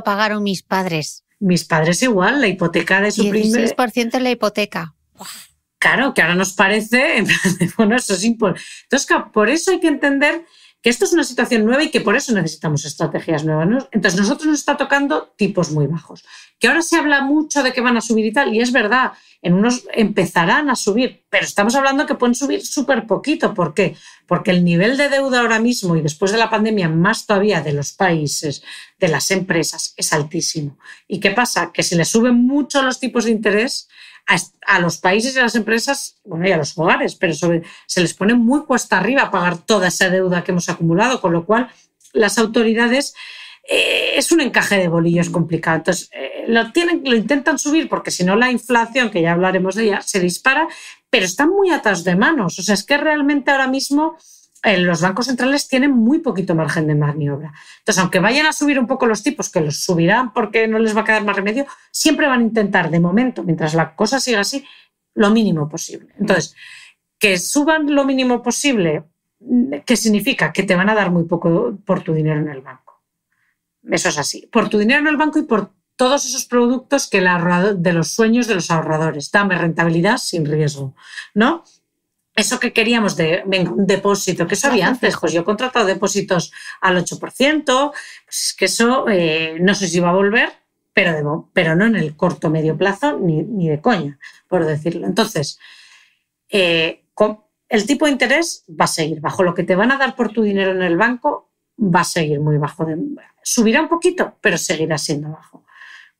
pagaron mis padres. Mis padres igual, la hipoteca de su primer... 16% la hipoteca. Claro, que ahora nos parece, bueno, eso es importante. Entonces, por eso hay que entender que esto es una situación nueva y que por eso necesitamos estrategias nuevas. Entonces, Entonces, nosotros nos está tocando tipos muy bajos. Que ahora se habla mucho de que van a subir y tal, y es verdad, en unos empezarán a subir, pero estamos hablando que pueden subir súper poquito. ¿Por qué? Porque el nivel de deuda ahora mismo y después de la pandemia, más todavía de los países, de las empresas, es altísimo. ¿Y qué pasa? Que si le suben mucho los tipos de interés, a, los países y a las empresas, bueno, y a los hogares, pero se les pone muy cuesta arriba pagar toda esa deuda que hemos acumulado, con lo cual las autoridades eh, es un encaje de bolillos complicado. Entonces, eh, lo, tienen, lo intentan subir porque si no la inflación, que ya hablaremos de ella, se dispara, pero están muy atados de manos. O sea, es que realmente ahora mismo los bancos centrales tienen muy poquito margen de maniobra. Entonces, aunque vayan a subir un poco los tipos, que los subirán porque no les va a quedar más remedio, siempre van a intentar, de momento, mientras la cosa siga así, lo mínimo posible. Entonces, que suban lo mínimo posible, ¿qué significa? Que te van a dar muy poco por tu dinero en el banco. Eso es así. Por tu dinero en el banco y por todos esos productos que de los sueños de los ahorradores. Dame rentabilidad sin riesgo, ¿no? eso que queríamos de un depósito, que eso había antes, pues yo he contratado depósitos al 8%, pues es que eso eh, no sé si va a volver, pero, pero no en el corto medio plazo ni, de coña, por decirlo. Entonces, eh, el tipo de interés va a seguir bajo, lo que te van a dar por tu dinero en el banco va a seguir muy bajo, subirá un poquito, pero seguirá siendo bajo.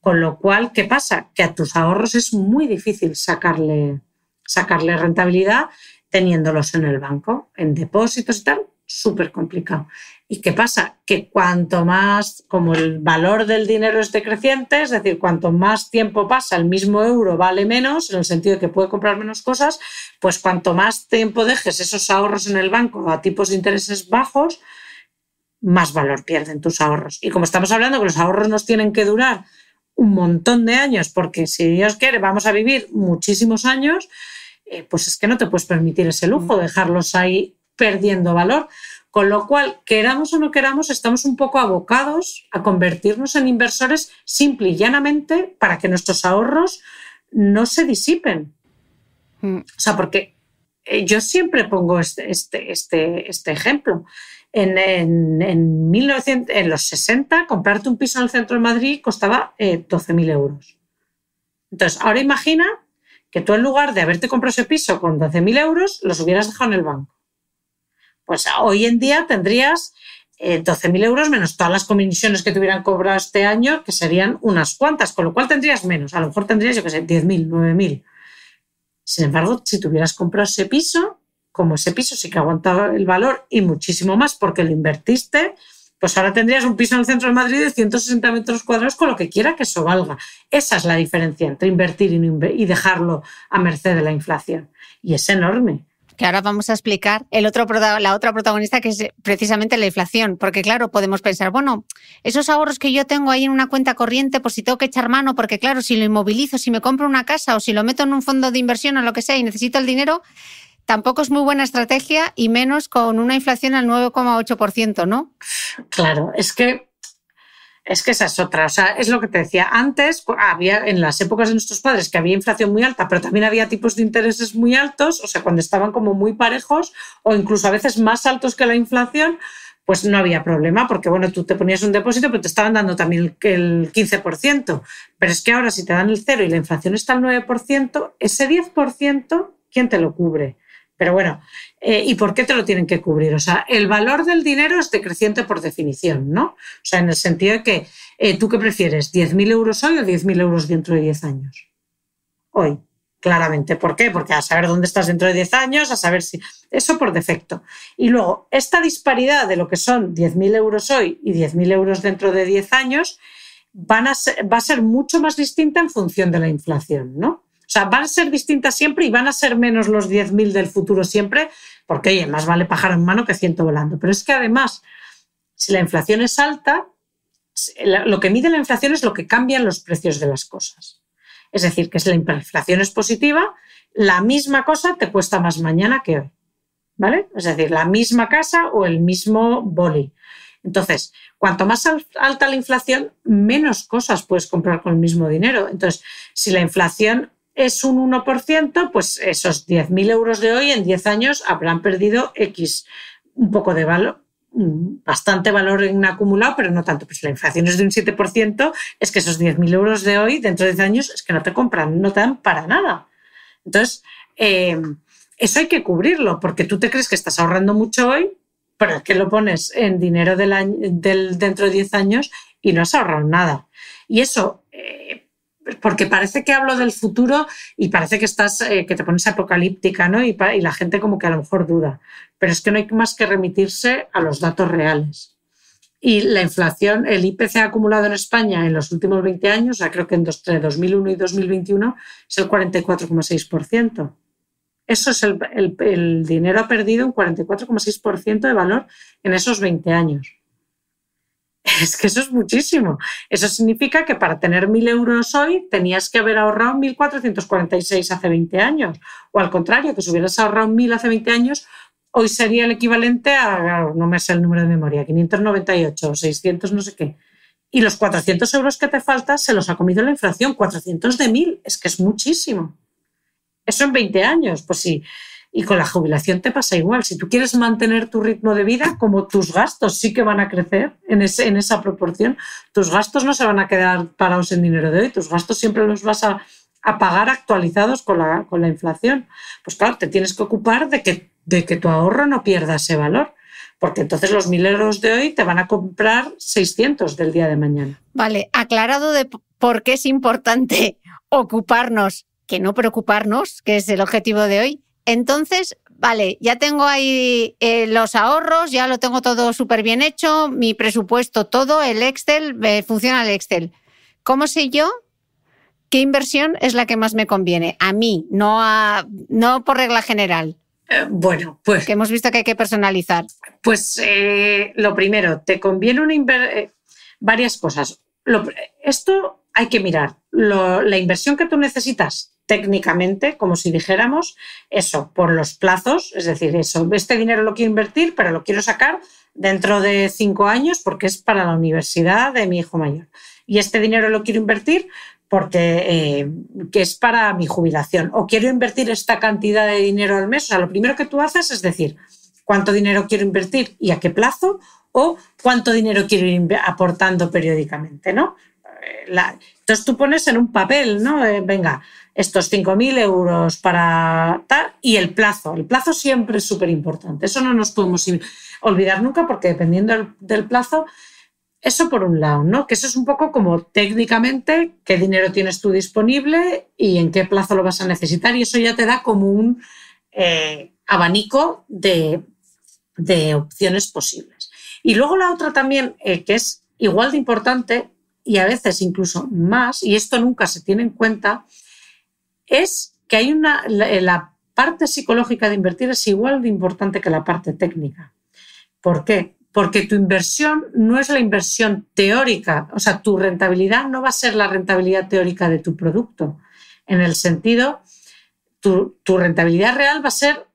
Con lo cual, ¿qué pasa? Que a tus ahorros es muy difícil sacarle, sacarle rentabilidad teniéndolos en el banco, en depósitos y tal, súper complicado. ¿Y qué pasa? Que cuanto más, como el valor del dinero es decreciente, es decir, cuanto más tiempo pasa, el mismo euro vale menos, en el sentido de que puede comprar menos cosas, pues cuanto más tiempo dejes esos ahorros en el banco a tipos de intereses bajos, más valor pierden tus ahorros. Y como estamos hablando que los ahorros nos tienen que durar un montón de años, porque si Dios quiere vamos a vivir muchísimos años, eh, pues es que no te puedes permitir ese lujo, dejarlos ahí perdiendo valor. Con lo cual, queramos o no queramos, estamos un poco abocados a convertirnos en inversores simple y llanamente para que nuestros ahorros no se disipen. Mm. O sea, porque eh, yo siempre pongo este, este, este, este ejemplo. En, en, los 60, comprarte un piso en el centro de Madrid costaba 12.000 eh, euros. Entonces, ahora imagina que tú en lugar de haberte comprado ese piso con 12.000 euros, los hubieras dejado en el banco. Pues ah, hoy en día tendrías 12.000 eh, euros menos todas las comisiones que te hubieran cobrado este año, que serían unas cuantas, con lo cual tendrías menos. A lo mejor tendrías, yo qué sé, 10.000, 9.000. Sin embargo, si tuvieras hubieras comprado ese piso, como ese piso sí que aguantado el valor y muchísimo más porque lo invertiste, pues ahora tendrías un piso en el centro de Madrid de 160 metros cuadrados con lo que quiera que eso valga. Esa es la diferencia entre invertir y, dejarlo a merced de la inflación. Y es enorme que ahora vamos a explicar, el otro, la otra protagonista que es precisamente la inflación. Porque claro, podemos pensar, bueno, esos ahorros que yo tengo ahí en una cuenta corriente, pues si tengo que echar mano, porque claro, si lo inmovilizo, si me compro una casa o si lo meto en un fondo de inversión o lo que sea y necesito el dinero, tampoco es muy buena estrategia y menos con una inflación al 9,8%, ¿no? Claro, es que es que esa es otra. es lo que te decía. Antes pues, había, en las épocas de nuestros padres, que había inflación muy alta, pero también había tipos de intereses muy altos, o sea, cuando estaban como muy parejos o incluso a veces más altos que la inflación, pues no había problema, porque bueno, tú te ponías un depósito, pero te estaban dando también el 15%. Pero es que ahora si te dan el cero y la inflación está al 9%, ese 10%, ¿quién te lo cubre? Pero bueno, eh, ¿y por qué te lo tienen que cubrir? O sea, el valor del dinero es decreciente por definición, ¿no? O sea, en el sentido de que eh, tú qué prefieres, ¿10.000 euros hoy o 10.000 euros dentro de 10 años? Hoy, claramente. ¿Por qué? Porque a saber dónde estás dentro de 10 años, a saber si... Eso por defecto. Y luego, esta disparidad de lo que son 10.000 euros hoy y 10.000 euros dentro de 10 años van va a ser mucho más distinta en función de la inflación, ¿no? O sea, van a ser distintas siempre y van a ser menos los 10.000 del futuro siempre, porque oye, más vale pájaro en mano que ciento volando. Pero es que además, si la inflación es alta, lo que mide la inflación es lo que cambian los precios de las cosas. Es decir, que si la inflación es positiva, la misma cosa te cuesta más mañana que hoy. ¿Vale? Es decir, la misma casa o el mismo boli. Entonces, cuanto más alta la inflación, menos cosas puedes comprar con el mismo dinero. Entonces, si la inflación es un 1%, pues esos 10.000 euros de hoy en 10 años habrán perdido X, un poco de valor, bastante valor en acumulado, pero no tanto. Pues la inflación es de un 7%, es que esos 10.000 euros de hoy, dentro de 10 años, es que no te compran, no te dan para nada. Entonces, eh, eso hay que cubrirlo, porque tú te crees que estás ahorrando mucho hoy, pero es que lo pones en dinero del año, dentro de 10 años y no has ahorrado nada. Y eso porque parece que hablo del futuro y parece que estás eh, que te pones apocalíptica, ¿no? Y, la gente como que a lo mejor duda, pero es que no hay más que remitirse a los datos reales. Y la inflación, el IPC acumulado en España en los últimos 20 años, ya creo que entre 2001 y 2021 es el 44,6%. Eso es el, el dinero ha perdido un 44,6% de valor en esos 20 años. <laughs> Es que eso es muchísimo. Eso significa que para tener 1.000 euros hoy tenías que haber ahorrado 1.446 hace 20 años. O al contrario, que si hubieras ahorrado 1.000 hace 20 años, hoy sería el equivalente a, no me sé el número de memoria, 598 o 600 no sé qué. Y los 400 euros que te faltan se los ha comido la inflación. 400 de 1.000, es que es muchísimo. Eso en 20 años, pues sí. Y con la jubilación te pasa igual. Si tú quieres mantener tu ritmo de vida, como tus gastos sí que van a crecer en, en esa proporción, tus gastos no se van a quedar parados en dinero de hoy, tus gastos siempre los vas a, pagar actualizados con la, inflación. Pues claro, te tienes que ocupar de que, de que tu ahorro no pierda ese valor porque entonces los mil euros de hoy te van a comprar 600 del día de mañana. Vale, aclarado de por qué es importante <laughs> ocuparnos, que no preocuparnos, que es el objetivo de hoy, entonces, vale, ya tengo ahí eh, los ahorros, ya lo tengo todo súper bien hecho, mi presupuesto, todo, el Excel, funciona el Excel. ¿Cómo sé yo qué inversión es la que más me conviene? A mí, no, a, no por regla general. Eh, bueno, pues. Que hemos visto que hay que personalizar. Pues eh, lo primero, te conviene una varias cosas. esto hay que mirar. la inversión que tú necesitas técnicamente, como si dijéramos, eso, por los plazos, es decir, eso, este dinero lo quiero invertir, pero lo quiero sacar dentro de cinco años porque es para la universidad de mi hijo mayor. Y este dinero lo quiero invertir porque eh, que es para mi jubilación. O quiero invertir esta cantidad de dinero al mes. O sea, lo primero que tú haces es decir cuánto dinero quiero invertir y a qué plazo, o cuánto dinero quiero ir aportando periódicamente, ¿no? Eh, entonces tú pones en un papel, ¿no? Eh, venga, estos 5.000 euros para tal y el plazo. El plazo siempre es súper importante. Eso no nos podemos olvidar nunca porque dependiendo del, plazo, eso por un lado, ¿no? Que eso es un poco como técnicamente qué dinero tienes tú disponible y en qué plazo lo vas a necesitar y eso ya te da como un eh, abanico de, opciones posibles. Y luego la otra también, eh, que es igual de importante y a veces incluso más, y esto nunca se tiene en cuenta, es que hay una, eh, la, parte psicológica de invertir es igual de importante que la parte técnica. ¿Por qué? Porque tu inversión no es la inversión teórica, o sea, tu rentabilidad no va a ser la rentabilidad teórica de tu producto. En el sentido, tu, rentabilidad real va a ser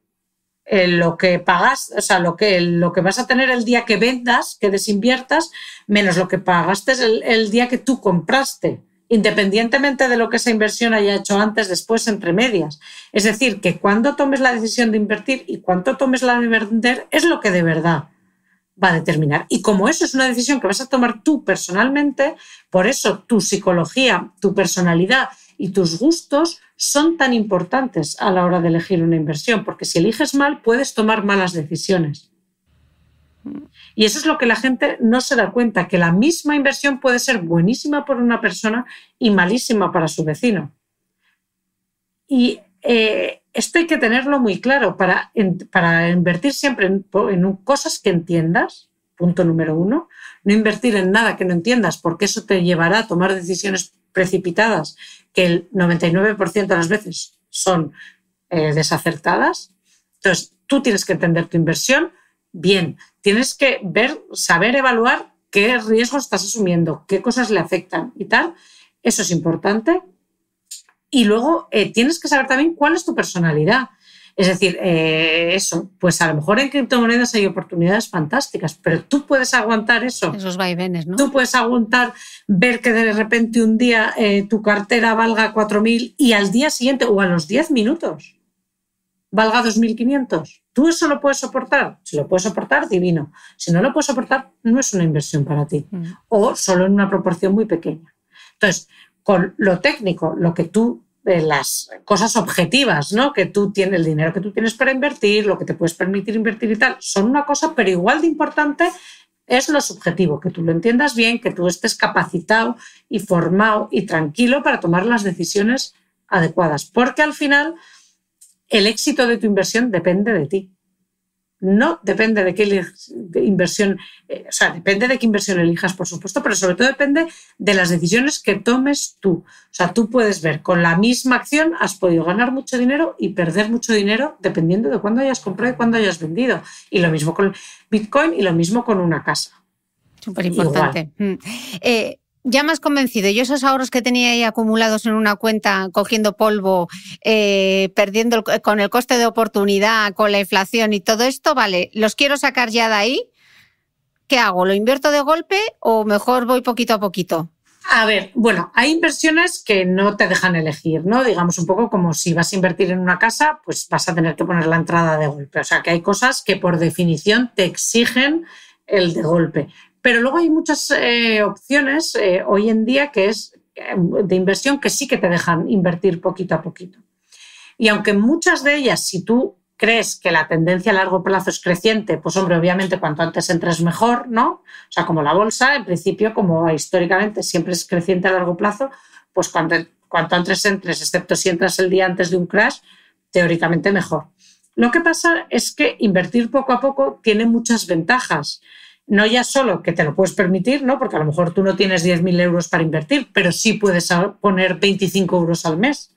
eh, lo que pagas, o sea, lo que, lo que vas a tener el día que vendas, que desinviertas, menos lo que pagaste el día que tú compraste independientemente de lo que esa inversión haya hecho antes, después, entre medias. Es decir, que cuando tomes la decisión de invertir y cuánto tomes la de vender es lo que de verdad va a determinar. Y como eso es una decisión que vas a tomar tú personalmente, por eso tu psicología, tu personalidad y tus gustos son tan importantes a la hora de elegir una inversión, porque si eliges mal puedes tomar malas decisiones. Y eso es lo que la gente no se da cuenta, que la misma inversión puede ser buenísima por una persona y malísima para su vecino. Y eh, esto hay que tenerlo muy claro para, para invertir siempre en, cosas que entiendas, punto número uno, no invertir en nada que no entiendas, porque eso te llevará a tomar decisiones precipitadas que el 99% de las veces son eh, desacertadas. Entonces, tú tienes que entender tu inversión bien, tienes que ver, saber evaluar qué riesgos estás asumiendo, qué cosas le afectan y tal. Eso es importante. Y luego eh, tienes que saber también cuál es tu personalidad. Es decir, eh, eso, pues a lo mejor en criptomonedas hay oportunidades fantásticas, pero tú puedes aguantar eso. Esos vaivenes, ¿no? Tú puedes aguantar ver que de repente un día eh, tu cartera valga 4.000 y al día siguiente o a los 10 minutos valga 2.500. ¿Tú eso lo puedes soportar? Si lo puedes soportar, divino. Si no lo puedes soportar, no es una inversión para ti. Mm. O solo en una proporción muy pequeña. Entonces, con lo técnico, lo que tú, eh, las cosas objetivas, ¿no? Que tú tienes, el dinero que tú tienes para invertir, lo que te puedes permitir invertir y tal, son una cosa, pero igual de importante es lo subjetivo, que tú lo entiendas bien, que tú estés capacitado y formado y tranquilo para tomar las decisiones adecuadas. Porque al final el éxito de tu inversión depende de ti. No depende de qué inversión, eh, o sea, depende de qué inversión elijas, por supuesto, pero sobre todo depende de las decisiones que tomes tú. O sea, tú puedes ver, con la misma acción has podido ganar mucho dinero y perder mucho dinero dependiendo de cuándo hayas comprado y cuándo hayas vendido. Y lo mismo con Bitcoin y lo mismo con una casa. Súper importante ya más convencido, yo esos ahorros que tenía ahí acumulados en una cuenta, cogiendo polvo, eh, perdiendo con el coste de oportunidad, con la inflación y todo esto, vale, los quiero sacar ya de ahí. ¿Qué hago? ¿Lo invierto de golpe o mejor voy poquito a poquito? A ver, bueno, hay inversiones que no te dejan elegir, ¿no? Digamos un poco como si vas a invertir en una casa, pues vas a tener que poner la entrada de golpe. O sea, que hay cosas que por definición te exigen el de golpe. Pero luego hay muchas eh, opciones eh, hoy en día que es eh, de inversión que sí que te dejan invertir poquito a poquito. Y aunque muchas de ellas, si tú crees que la tendencia a largo plazo es creciente, pues hombre, obviamente cuanto antes entres mejor, ¿no? O sea, como la bolsa, en principio, como históricamente siempre es creciente a largo plazo, pues cuanto antes entres, excepto si entras el día antes de un crash, teóricamente mejor. Lo que pasa es que invertir poco a poco tiene muchas ventajas no ya solo que te lo puedes permitir, ¿no? porque a lo mejor tú no tienes 10.000 euros para invertir, pero sí puedes poner 25 euros al mes.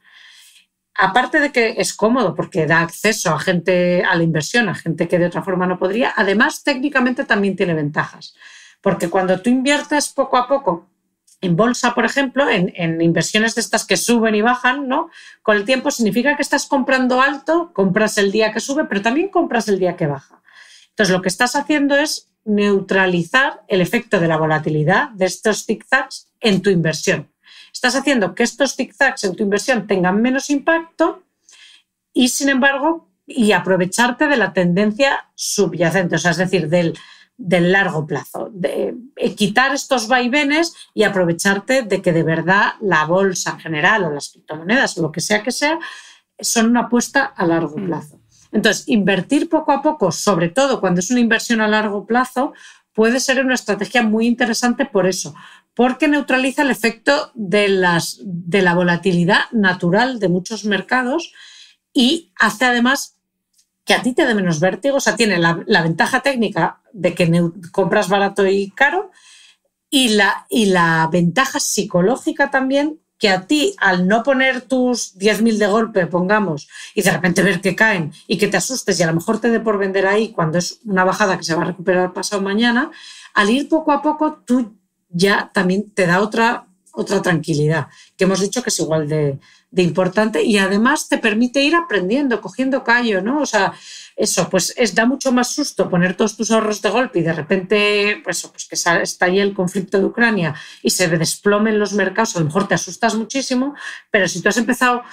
Aparte de que es cómodo porque da acceso a gente a la inversión, a gente que de otra forma no podría, además técnicamente también tiene ventajas. Porque cuando tú inviertes poco a poco en bolsa, por ejemplo, en, en, inversiones de estas que suben y bajan, ¿no? Con el tiempo significa que estás comprando alto, compras el día que sube, pero también compras el día que baja. Entonces, lo que estás haciendo es neutralizar el efecto de la volatilidad de estos zigzags en tu inversión. Estás haciendo que estos zigzags en tu inversión tengan menos impacto y, sin embargo, y aprovecharte de la tendencia subyacente, o sea, es decir, del, del largo plazo, de quitar estos vaivenes y aprovecharte de que de verdad la bolsa en general o las criptomonedas o lo que sea que sea son una apuesta a largo mm. plazo. Entonces, invertir poco a poco, sobre todo cuando es una inversión a largo plazo, puede ser una estrategia muy interesante por eso, porque neutraliza el efecto de, las, de la volatilidad natural de muchos mercados y hace además que a ti te dé menos vértigo, o sea, tiene la, ventaja técnica de que compras barato y caro y la ventaja psicológica también que a ti, al no poner tus 10.000 de golpe, pongamos, y de repente ver que caen y que te asustes y a lo mejor te dé por vender ahí cuando es una bajada que se va a recuperar pasado mañana, al ir poco a poco tú ya también te da otra, otra tranquilidad, que hemos dicho que es igual de, de importante y además te permite ir aprendiendo, cogiendo callo, ¿no? O sea, eso, pues es, da mucho más susto poner todos tus ahorros de golpe y de repente, pues, pues que estalle el conflicto de Ucrania y se desplomen los mercados, a lo mejor te asustas muchísimo, pero si tú has empezado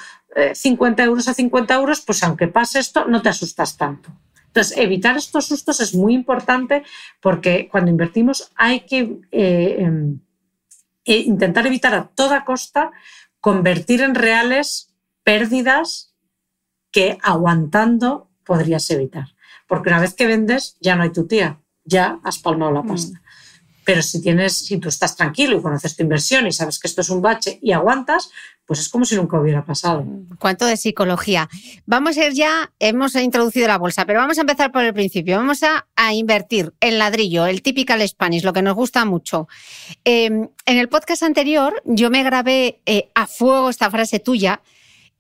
50 eh, euros a 50 euros, pues aunque pase esto, no te asustas tanto. Entonces, evitar estos sustos es muy importante porque cuando invertimos hay que eh, em, eh, intentar evitar a toda costa convertir en reales pérdidas que aguantando podrías evitar. Porque una vez que vendes, ya no hay tu tía, ya has palmado la mm. pasta. Pero si tienes, si tú estás tranquilo y conoces tu inversión y sabes que esto es un bache y aguantas, pues es como si nunca hubiera pasado. Cuánto de psicología. Vamos a ir ya, hemos introducido la bolsa, pero vamos a empezar por el principio. Vamos a, invertir en ladrillo, el typical Spanish, lo que nos gusta mucho. Em, en el podcast anterior yo me grabé eh, a fuego esta frase tuya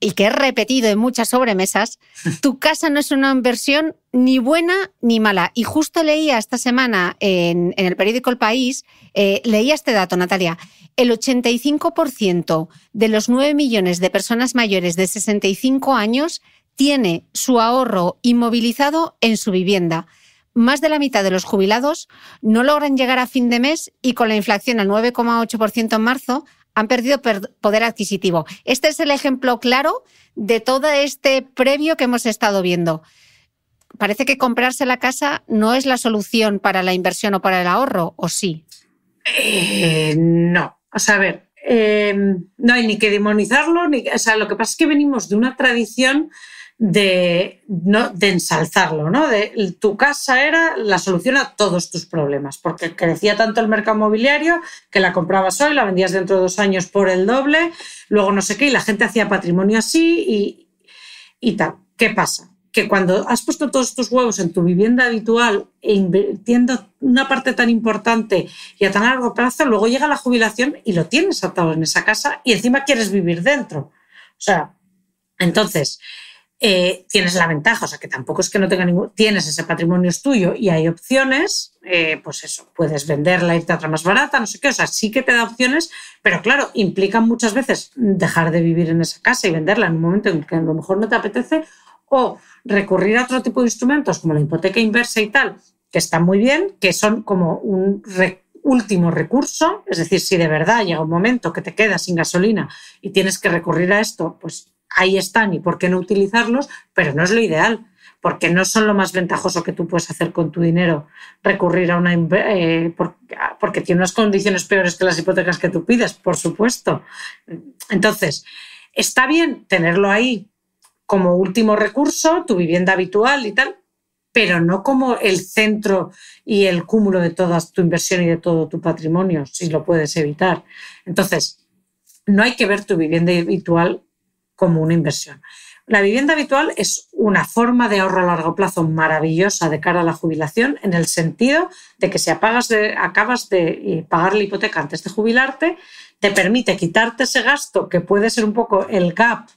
y que he repetido en muchas sobremesas, <laughs> tu casa no es una inversión ni buena ni mala. Y justo leía esta semana en, el periódico El País, eh, leía este dato, Natalia, el 85% de los 9 millones de personas mayores de 65 años tiene su ahorro inmovilizado en su vivienda. Más de la mitad de los jubilados no logran llegar a fin de mes y con la inflación al 9,8% en marzo han perdido poder adquisitivo. Este es el ejemplo claro de todo este previo que hemos estado viendo. Parece que comprarse la casa no es la solución para la inversión o para el ahorro, ¿o sí? Eh, no, a ver, em, no hay ni que demonizarlo, ni, o sea, lo que pasa es que venimos de una tradición de, de ensalzarlo, ¿no? De, tu casa era la solución a todos tus problemas, porque crecía tanto el mercado mobiliario que la comprabas hoy, la vendías dentro de dos años por el doble, luego no sé qué, y la gente hacía patrimonio así y, y tal. ¿Qué pasa? que cuando has puesto todos tus huevos en tu vivienda habitual e invirtiendo una parte tan importante y a tan largo plazo, luego llega la jubilación y lo tienes atado en esa casa y encima quieres vivir dentro. O sea, entonces, eh, tienes la ventaja, o sea, que tampoco es que no tenga ningún, tienes ese patrimonio es tuyo y hay opciones, eh, pues eso, puedes venderla, irte a otra más barata, no sé qué, o sea, sí que te da opciones, pero claro, implica muchas veces dejar de vivir en esa casa y venderla en un momento en que a lo mejor no te apetece o recurrir a otro tipo de instrumentos como la hipoteca inversa y tal, que están muy bien, que son como un último recurso, es decir, si de verdad llega un momento que te quedas sin gasolina y tienes que recurrir a esto, pues ahí están y por qué no utilizarlos, pero no es lo ideal porque no son lo más ventajoso que tú puedes hacer con tu dinero, recurrir a una... Eh, porque, porque, tiene unas condiciones peores que las hipotecas que tú pides, por supuesto. Entonces, está bien tenerlo ahí, como último recurso, tu vivienda habitual y tal, pero no como el centro y el cúmulo de toda tu inversión y de todo tu patrimonio, si lo puedes evitar. Entonces, no hay que ver tu vivienda habitual como una inversión. La vivienda habitual es una forma de ahorro a largo plazo maravillosa de cara a la jubilación, en el sentido de que si apagas de, acabas de eh, pagar la hipoteca antes de jubilarte, te permite quitarte ese gasto que puede ser un poco el gap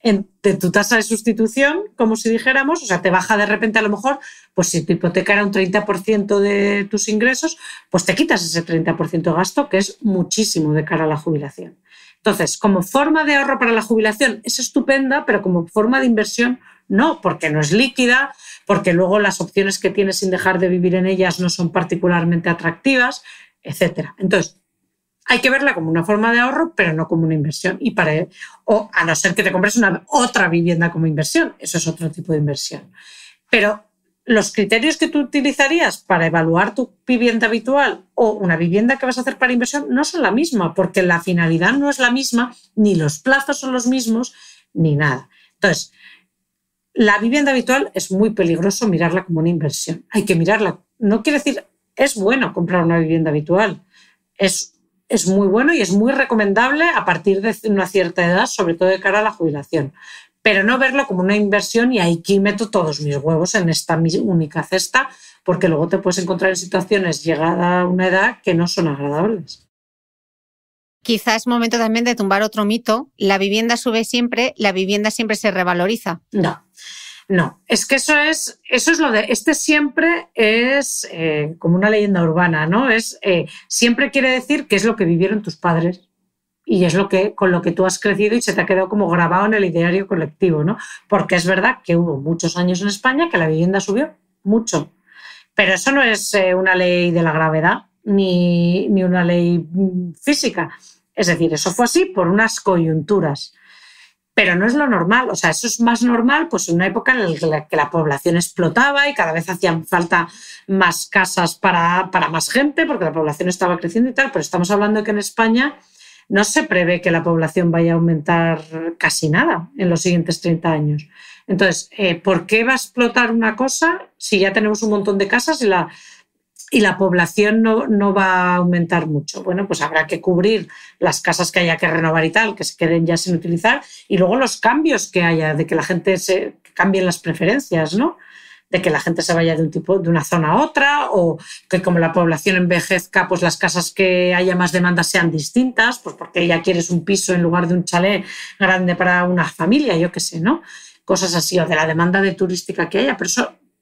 en, de tu tasa de sustitución, como si dijéramos, o sea, te baja de repente a lo mejor, pues si tu hipoteca era un 30% de tus ingresos, pues te quitas ese 30% de gasto, que es muchísimo de cara a la jubilación. Entonces, como forma de ahorro para la jubilación es estupenda, pero como forma de inversión no, porque no es líquida, porque luego las opciones que tienes sin dejar de vivir en ellas no son particularmente atractivas, etcétera. Entonces, hay que verla como una forma de ahorro, pero no como una inversión. Y para, o a no ser que te compres una, otra vivienda como inversión, eso es otro tipo de inversión. Pero los criterios que tú utilizarías para evaluar tu vivienda habitual o una vivienda que vas a hacer para inversión no son la misma, porque la finalidad no es la misma, ni los plazos son los mismos, ni nada. Entonces, la vivienda habitual es muy peligroso mirarla como una inversión. Hay que mirarla. No quiere decir, es bueno comprar una vivienda habitual. Es es muy bueno y es muy recomendable a partir de una cierta edad, sobre todo de cara a la jubilación. Pero no verlo como una inversión y aquí meto todos mis huevos en esta única cesta, porque luego te puedes encontrar en situaciones llegada a una edad que no son agradables. Quizás es momento también de tumbar otro mito. La vivienda sube siempre, la vivienda siempre se revaloriza. No. No, es que eso es, eso es lo de, este siempre es eh, como una leyenda urbana, ¿no? Es, eh, siempre quiere decir que es lo que vivieron tus padres y es lo que, con lo que tú has crecido y se te ha quedado como grabado en el ideario colectivo, ¿no? Porque es verdad que hubo muchos años en España que la vivienda subió mucho, pero eso no es eh, una ley de la gravedad ni, ni una ley mm, física. Es decir, eso fue así por unas coyunturas pero no es lo normal. O sea, eso es más normal, pues en una época en la que la población explotaba y cada vez hacían falta más casas para, más gente, porque la población estaba creciendo y tal, pero estamos hablando de que en España no se prevé que la población vaya a aumentar casi nada en los siguientes 30 años. Entonces, eh, ¿por qué va a explotar una cosa si ya tenemos un montón de casas y la y la población no, va a aumentar mucho. Bueno, pues habrá que cubrir las casas que haya que renovar y tal, que se queden ya sin utilizar, y luego los cambios que haya, de que la gente se Cambien las preferencias, ¿no? De que la gente se vaya de un tipo, de una zona a otra, o que como la población envejezca, pues las casas que haya más demanda sean distintas, pues porque ya quieres un piso en lugar de un chalet grande para una familia, yo qué sé, ¿no? Cosas así, o de la demanda de turística que haya,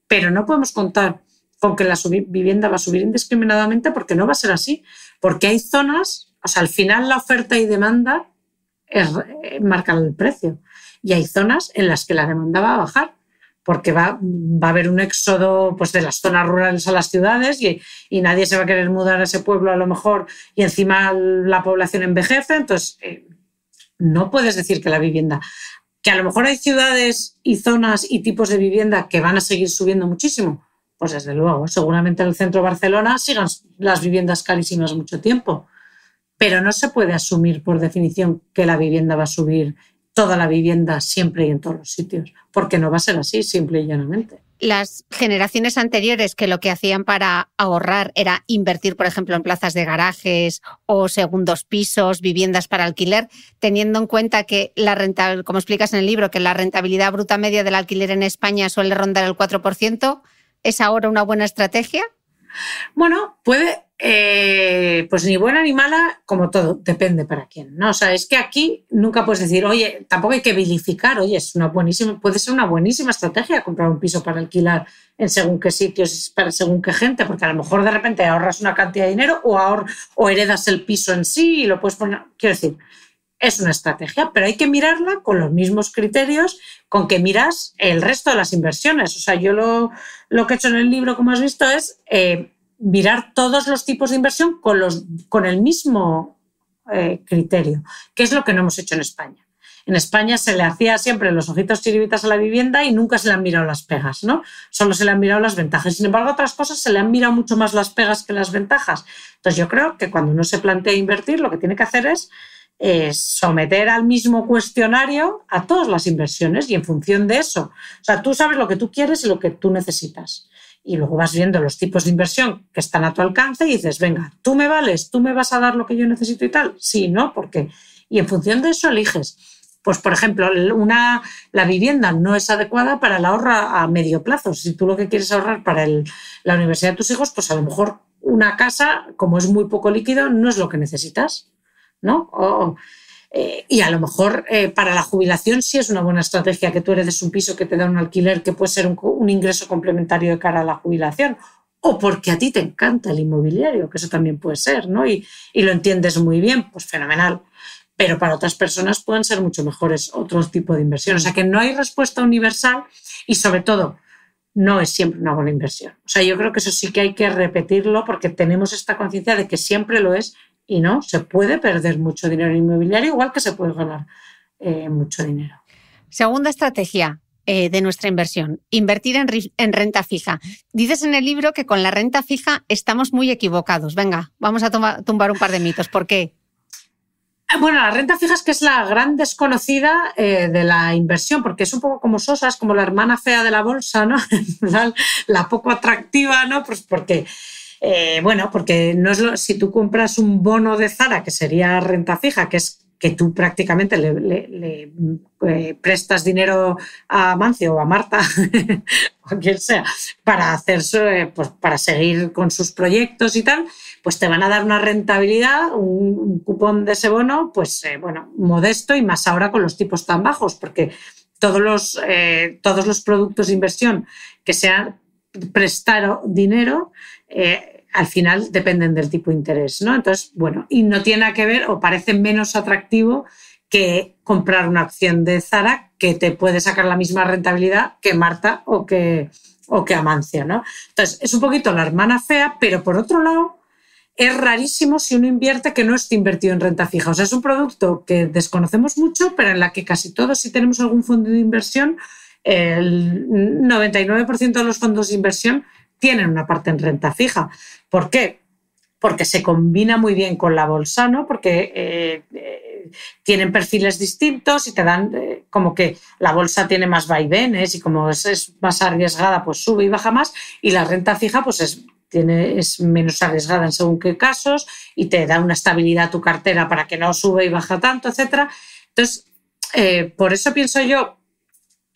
pero no podemos contar con que la vivienda va a subir indiscriminadamente porque no va a ser así. Porque hay zonas, o sea, al final la oferta y demanda es, eh, marcan el precio. Y hay zonas en las que la demanda va a bajar porque va, va a haber un éxodo pues, de las zonas rurales a las ciudades y, nadie se va a querer mudar a ese pueblo a lo mejor y encima la población envejece. Entonces, eh, no puedes decir que la vivienda que a lo mejor hay ciudades y zonas y tipos de vivienda que van a seguir subiendo muchísimo, pues desde luego, seguramente en el centro de Barcelona sigan las viviendas carísimas mucho tiempo, pero no se puede asumir por definición que la vivienda va a subir toda la vivienda siempre y en todos los sitios, porque no va a ser así, simple y llanamente. Las generaciones anteriores que lo que hacían para ahorrar era invertir, por ejemplo, en plazas de garajes o segundos pisos, viviendas para alquiler, teniendo en cuenta que la renta, como explicas en el libro, que la rentabilidad bruta media del alquiler en España suele rondar el 4%, es ahora una buena estrategia? Bueno, puede, eh, pues ni buena ni mala, como todo, depende para quién. ¿no? O sea, es que aquí nunca puedes decir, oye, tampoco hay que vilificar, oye, es una buenísima, puede ser una buenísima estrategia comprar un piso para alquilar en según qué sitios, para según qué gente, porque a lo mejor de repente ahorras una cantidad de dinero o, o heredas el piso en sí y lo puedes poner. Quiero decir, es una estrategia, pero hay que mirarla con los mismos criterios con que miras el resto de las inversiones. O sea, yo lo lo que he hecho en el libro, como has visto, es eh, mirar todos los tipos de inversión con, los, con el mismo eh, criterio, que es lo que no hemos hecho en España. En España se le hacía siempre los ojitos chiribitas a la vivienda y nunca se le han mirado las pegas, ¿no? Solo se le han mirado las ventajas. Sin embargo, otras cosas se le han mirado mucho más las pegas que las ventajas. Entonces, yo creo que cuando uno se plantea invertir, lo que tiene que hacer es es eh, someter al mismo cuestionario a todas las inversiones y en función de eso. O sea, tú sabes lo que tú quieres y lo que tú necesitas. Y luego vas viendo los tipos de inversión que están a tu alcance y dices, venga, tú me vales, tú me vas a dar lo que yo necesito y tal. Sí, ¿no? Porque Y en función de eso eliges. Pues, por ejemplo, una, la vivienda no es adecuada para el ahorro a medio plazo. Si tú lo que quieres ahorrar para la universidad de tus hijos, pues a lo mejor una casa, como es muy poco líquido, no es lo que necesitas. ¿no? Eh, y a lo mejor eh, para la jubilación sí es una buena estrategia que tú heredes un piso que te da un alquiler que puede ser un, ingreso complementario de cara a la jubilación o porque a ti te encanta el inmobiliario, que eso también puede ser, ¿no? Y, y, lo entiendes muy bien, pues fenomenal. Pero para otras personas pueden ser mucho mejores otro tipo de inversión. O sea que no hay respuesta universal y sobre todo no es siempre una buena inversión. O sea, yo creo que eso sí que hay que repetirlo porque tenemos esta conciencia de que siempre lo es y no, se puede perder mucho dinero en inmobiliario, igual que se puede ganar eh, mucho dinero. Segunda estrategia eh, de nuestra inversión, invertir en, renta fija. Dices en el libro que con la renta fija estamos muy equivocados. Venga, vamos a tumbar un par de mitos. ¿Por qué? Eh, bueno, la renta fija es que es la gran desconocida de la inversión, porque es un poco como Sosa, es como la hermana fea de la bolsa, ¿no? la, <laughs> la poco atractiva, ¿no? Pues porque eh, bueno, porque no es si tú compras un bono de Zara, que sería renta fija, que es que tú prácticamente le, eh, prestas dinero a Mancio o a Marta <laughs> o a quien sea para hacer eh, pues para seguir con sus proyectos y tal, pues te van a dar una rentabilidad, un, cupón de ese bono, pues bueno, modesto y más ahora con los tipos tan bajos, porque todos los, todos los productos de inversión que sean prestar dinero, al final dependen del tipo de interés, ¿no? Entonces, bueno, y no tiene que ver o parece menos atractivo que comprar una acción de Zara que te puede sacar la misma rentabilidad que Marta o que, o que Amancio, ¿no? Entonces, es un poquito la hermana fea, pero por otro lado, es rarísimo si uno invierte que no esté invertido en renta fija. O sea, es un producto que desconocemos mucho, pero en la que casi todos, si tenemos algún fondo de inversión, el 99% de los fondos de inversión tienen una parte en renta fija. ¿Por qué? Porque se combina muy bien con la bolsa, ¿no? Porque eh, eh, tienen perfiles distintos y te dan eh, como que la bolsa tiene más vaivenes y como es, más arriesgada, pues sube y baja más. Y la renta fija, pues es, tiene, es menos arriesgada en según qué casos y te da una estabilidad a tu cartera para que no sube y baja tanto, etcétera. Entonces, por eso pienso yo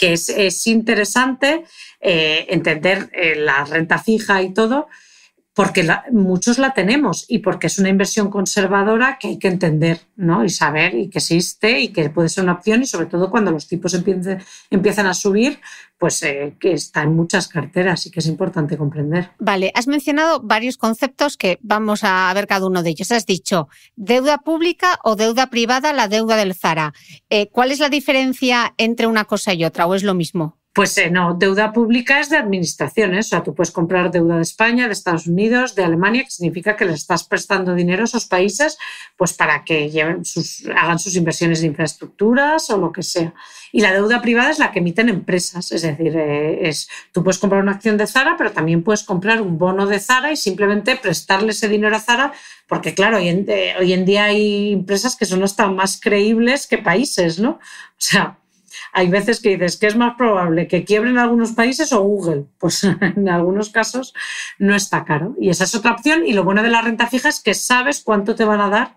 que es, interesante eh, entender eh, la renta fija y todo, porque muchos la tenemos y porque es una inversión conservadora que hay que entender ¿no? y saber y que existe y que puede ser una opción y sobre todo cuando los tipos empiezan a subir, pues eh, que está en muchas carteras y que es importante comprender. Vale, has mencionado varios conceptos que vamos a ver cada uno de ellos. Has dicho deuda pública o deuda privada, la deuda del Zara. Eh, ¿Cuál es la diferencia entre una cosa y otra o es lo mismo? Pues eh, no, deuda pública es de administraciones, ¿eh? o sea, tú puedes comprar deuda de España, de Estados Unidos, de Alemania, que significa que le estás prestando dinero a esos países pues para que lleven sus, hagan sus inversiones de infraestructuras o lo que sea. Y la deuda privada es la que emiten empresas, es decir, eh, es, tú puedes comprar una acción de Zara, pero también puedes comprar un bono de Zara y simplemente prestarle ese dinero a Zara, porque claro, hoy en, hoy en día hay empresas que son hasta más creíbles que países, ¿no? O sea, hay veces que dices que es más probable que quiebren algunos países o Google. <laughs> Pues en algunos casos no está caro. Y esa es otra opción. Y lo bueno de la renta fija es que sabes cuánto te van a dar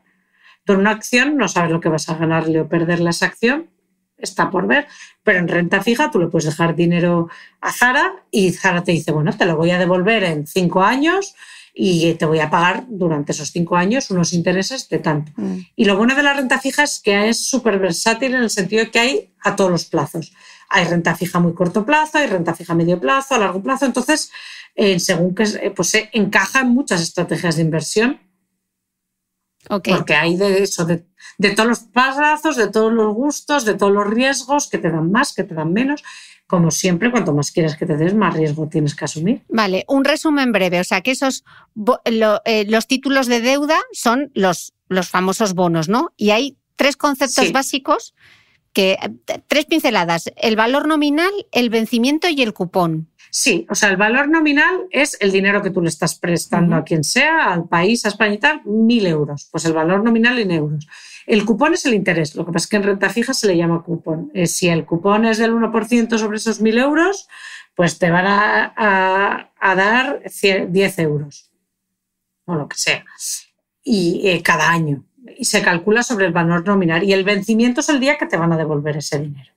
con una acción, no sabes lo que vas a ganarle o perderle a esa acción. Está por ver, pero en renta fija tú le puedes dejar dinero a Zara y Zara te dice, bueno, te lo voy a devolver en cinco años y te voy a pagar durante esos cinco años unos intereses de tanto. Mm. Y lo bueno de la renta fija es que es súper versátil en el sentido que hay a todos los plazos. Hay renta fija muy corto plazo, hay renta fija medio plazo, a largo plazo. Entonces, según que eh, pues, se encaja en muchas estrategias de inversión. Okay. Porque hay de eso, de, todos los plazos, de todos los gustos, de todos los riesgos que te dan más, que te dan menos como siempre, cuanto más quieras que te des, más riesgo tienes que asumir. Vale, un resumen breve. O sea, que esos eh, los títulos de deuda son los, los famosos bonos, ¿no? Y hay tres conceptos básicos que eh, tres pinceladas, el valor nominal, el vencimiento y el cupón. Sí, o sea, el valor nominal es el dinero que tú le estás prestando a quien sea, al país, a España y tal, mil euros. Pues el valor nominal en euros. El cupón es el interés, lo que pasa es que en renta fija se le llama cupón. Eh, si el cupón es del 1% sobre esos 1.000 euros, pues te van a, dar 10 euros o lo que sea, y eh, cada año. Y se calcula sobre el valor nominal. Y el vencimiento es el día que te van a devolver ese dinero.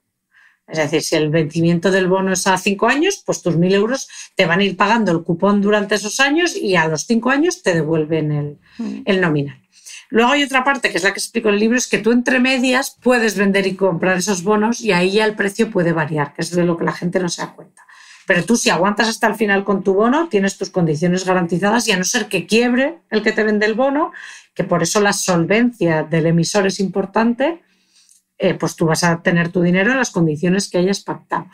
Es decir, si el vencimiento del bono es a cinco años, pues tus mil euros te van a ir pagando el cupón durante esos años y a los cinco años te devuelven el mm. nominal. Luego hay otra parte, que es la que explico en el libro, es que tú entre medias puedes vender y comprar esos bonos y ahí ya el precio puede variar, que es de lo que la gente no se da cuenta. Pero tú si aguantas hasta el final con tu bono, tienes tus condiciones garantizadas y a no ser que quiebre el que te vende el bono, que por eso la solvencia del emisor es importante, eh, pues tú vas a tener tu dinero en las condiciones que hayas pactado.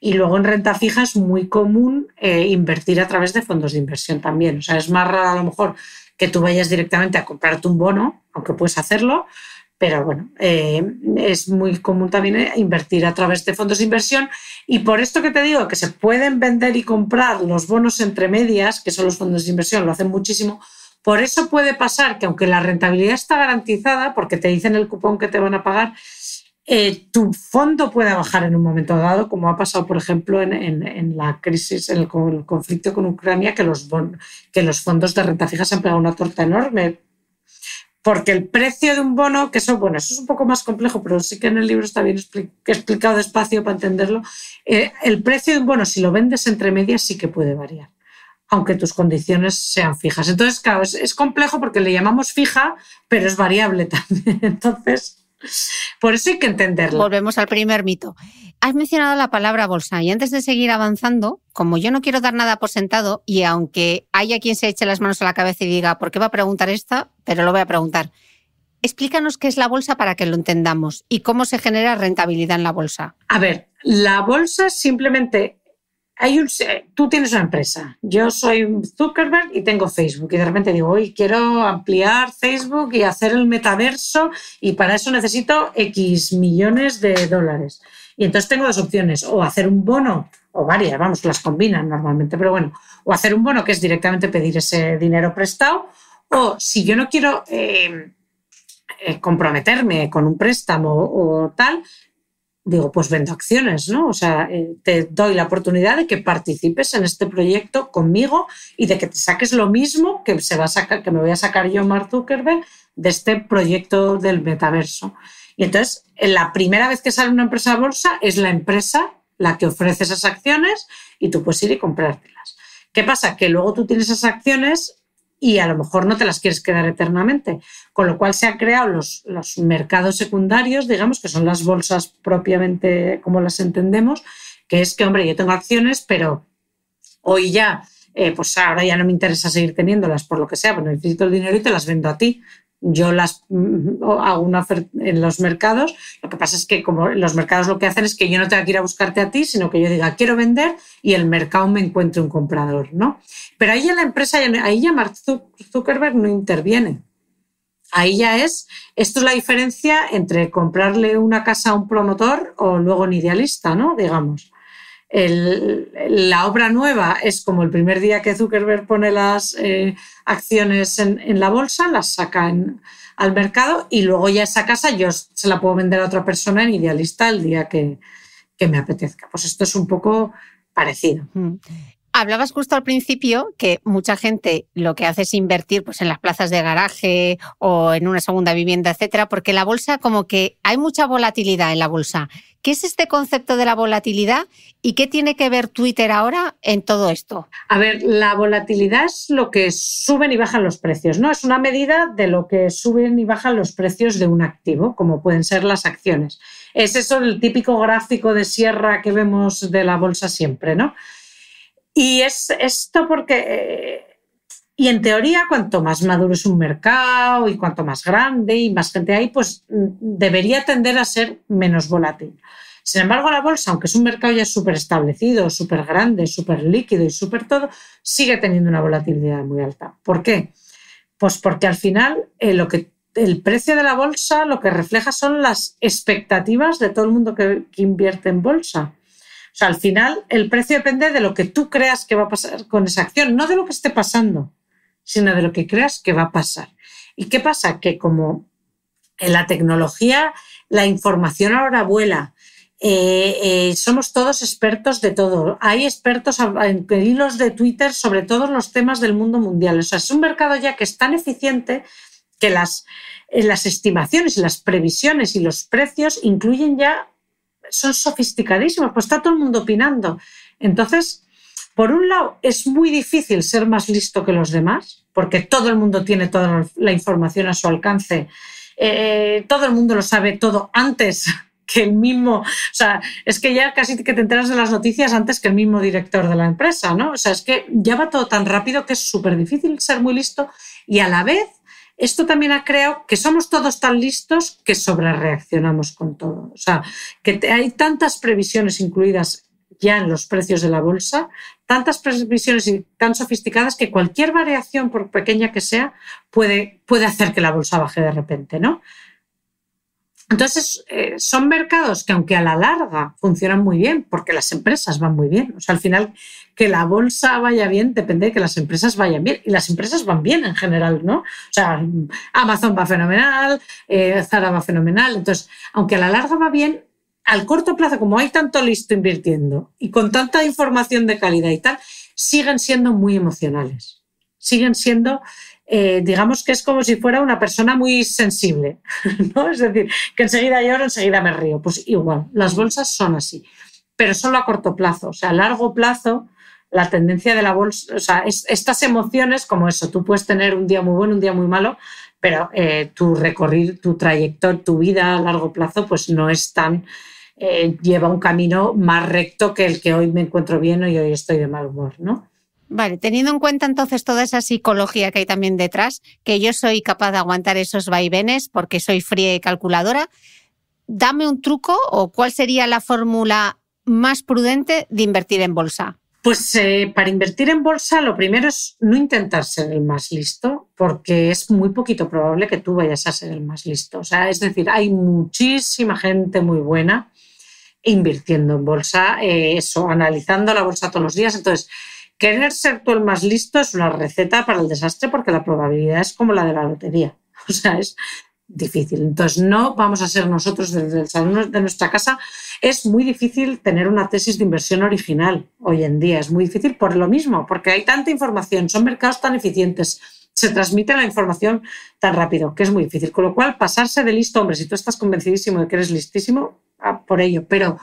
Y luego en renta fija es muy común eh, invertir a través de fondos de inversión también. O sea, es más raro a lo mejor que tú vayas directamente a comprarte un bono, aunque puedes hacerlo, pero bueno, eh, es muy común también eh, invertir a través de fondos de inversión y por esto que te digo, que se pueden vender y comprar los bonos entre medias, que son los fondos de inversión, lo hacen muchísimo, por eso puede pasar que aunque la rentabilidad está garantizada, porque te dicen el cupón que te van a pagar, eh, tu fondo puede bajar en un momento dado, como ha pasado, por ejemplo, en, la crisis, en el, conflicto con Ucrania, que los, que los fondos de renta fija se han pegado una torta enorme. Porque el precio de un bono, que eso, bueno, eso es un poco más complejo, pero sí que en el libro está bien explicado despacio para entenderlo. Eh, el precio de un bono, si lo vendes entre medias, sí que puede variar aunque tus condiciones sean fijas. Entonces, claro, es, complejo porque le llamamos fija, pero es variable <laughs> también. Entonces, por eso hay que entenderlo. Volvemos al primer mito. Has mencionado la palabra bolsa y antes de seguir avanzando, como yo no quiero dar nada por sentado y aunque haya quien se eche las manos a la cabeza y diga, ¿por qué va a preguntar esta? Pero lo voy a preguntar. Explícanos qué es la bolsa para que lo entendamos y cómo se genera rentabilidad en la bolsa. A ver, la bolsa simplemente tú tienes una empresa, yo soy Zuckerberg y tengo Facebook y de repente digo, hoy quiero ampliar Facebook y hacer el metaverso y para eso necesito X millones de dólares. Y entonces tengo dos opciones, o hacer un bono, o varias, vamos, las combinan normalmente, pero bueno, o hacer un bono que es directamente pedir ese dinero prestado, o si yo no quiero... Eh, eh, comprometerme con un préstamo o tal, digo, pues vendo acciones, ¿no? O sea, eh, te doy la oportunidad de que participes en este proyecto conmigo y de que te saques lo mismo que, se va a sacar, que me voy a sacar yo, Mark Zuckerberg, de este proyecto del metaverso. Y entonces, eh, la primera vez que sale una empresa a bolsa es la empresa la que ofrece esas acciones y tú puedes ir y comprártelas. ¿Qué pasa? Que luego tú tienes esas acciones y a lo mejor no te las quieres quedar eternamente. Con lo cual se han creado los, mercados secundarios, digamos, que son las bolsas propiamente como las entendemos, que es que, hombre, yo tengo acciones, pero hoy ya eh, pues ahora ya no me interesa seguir teniéndolas por lo que sea, porque necesito el dinero y te las vendo a ti yo las mm, hago una oferta en los mercados. Lo que pasa es que como los mercados lo que hacen es que yo no tenga que ir a buscarte a ti, sino que yo diga quiero vender y el mercado me encuentre un comprador, ¿no? Pero ahí ya la empresa, ahí ya Mark Zuckerberg no interviene. Ahí ya es, esto es la diferencia entre comprarle una casa a un promotor o luego un idealista, ¿no? Digamos el, la obra nueva es como el primer día que Zuckerberg pone las eh, acciones en, la bolsa, las saca al mercado y luego ya esa casa yo se la puedo vender a otra persona en idealista el día que, que me apetezca. Pues esto es un poco parecido. Mm. Hablabas justo al principio que mucha gente lo que hace es invertir pues, en las plazas de garaje o en una segunda vivienda, etcétera, porque la bolsa, como que hay mucha volatilidad en la bolsa. ¿Qué es este concepto de la volatilidad y qué tiene que ver Twitter ahora en todo esto? A ver, la volatilidad es lo que suben y bajan los precios, ¿no? Es una medida de lo que suben y bajan los precios de un activo, como pueden ser las acciones. Es eso el típico gráfico de sierra que vemos de la bolsa siempre, ¿no? Y es esto porque... Eh, y en teoría, cuanto más maduro es un mercado y cuanto más grande y más gente hay, pues mm, debería tender a ser menos volátil. Sin embargo, la bolsa, aunque es un mercado ya súper establecido, súper grande, súper líquido y súper todo, sigue teniendo una volatilidad muy alta. ¿Por qué? Pues porque al final eh, lo que, el precio de la bolsa lo que refleja son las expectativas de todo el mundo que invierte en bolsa. O sea, al final el precio depende de lo que tú creas que va a pasar con esa acción, no de lo que esté pasando, sino de lo que creas que va a pasar. ¿Y qué pasa? Que como en la tecnología la información ahora vuela, eh, eh, somos todos expertos de todo. Hay expertos en hilos de Twitter sobre todos los temas del mundo mundial. O sea, es un mercado ya que es tan eficiente que las, eh, las estimaciones, las previsiones y los precios incluyen ya son sofisticadísimos, pues está todo el mundo opinando. Entonces, por un lado, es muy difícil ser más listo que los demás, porque todo el mundo tiene toda la información a su alcance, eh, todo el mundo lo sabe todo antes <laughs> que el mismo, o sea, es que ya casi que te enteras de las noticias antes que el mismo director de la empresa, ¿no? O sea, es que ya va todo tan rápido que es súper difícil ser muy listo y a la vez esto también ha creado que somos todos tan listos que reaccionamos con todo. O sea, que hay tantas previsiones incluidas ya en los precios de la bolsa, tantas previsiones tan sofisticadas que cualquier variación, por pequeña que sea, puede, puede hacer que la bolsa baje de repente, ¿no? Entonces, eh, son mercados que aunque a la larga funcionan muy bien, porque las empresas van muy bien, o sea, al final que la bolsa vaya bien depende de que las empresas vayan bien, y las empresas van bien en general, ¿no? O sea, Amazon va fenomenal, eh, Zara va fenomenal, entonces, aunque a la larga va bien, al corto plazo, como hay tanto listo invirtiendo y con tanta información de calidad y tal, siguen siendo muy emocionales, siguen siendo eh, digamos que es como si fuera una persona muy sensible, <laughs> ¿no? Es decir, que enseguida lloro, enseguida me río. Pues igual, las bolsas son así, pero solo a corto plazo. O sea, a largo plazo, la tendencia de la bolsa, o sea, estas emociones como eso, tú puedes tener un día muy bueno, un día muy malo, pero eh, tu recorrido, tu trayectoria, tu vida a largo plazo, pues no es tan... Eh, lleva un camino más recto que el que hoy me encuentro bien y hoy estoy de mal humor, ¿no? Vale, teniendo en cuenta entonces toda esa psicología que hay también detrás, que yo soy capaz de aguantar esos vaivenes porque soy fría y calculadora, dame un truco o cuál sería la fórmula más prudente de invertir en bolsa. Pues eh, para invertir en bolsa lo primero es no intentar ser el más listo, porque es muy poquito probable que tú vayas a ser el más listo. O sea, es decir, hay muchísima gente muy buena invirtiendo en bolsa, eh, eso, analizando la bolsa todos los días. Entonces, Querer ser tú el más listo es una receta para el desastre porque la probabilidad es como la de la lotería. <laughs> O sea, es difícil. Entonces, no vamos a ser nosotros desde el salón de nuestra casa. Es muy difícil tener una tesis de inversión original hoy en día. Es muy difícil por lo mismo, porque hay tanta información, son mercados tan eficientes, se transmite la información tan rápido, que es muy difícil. Con lo cual, pasarse de listo, hombre, si tú estás convencidísimo de que eres listísimo, por ello, pero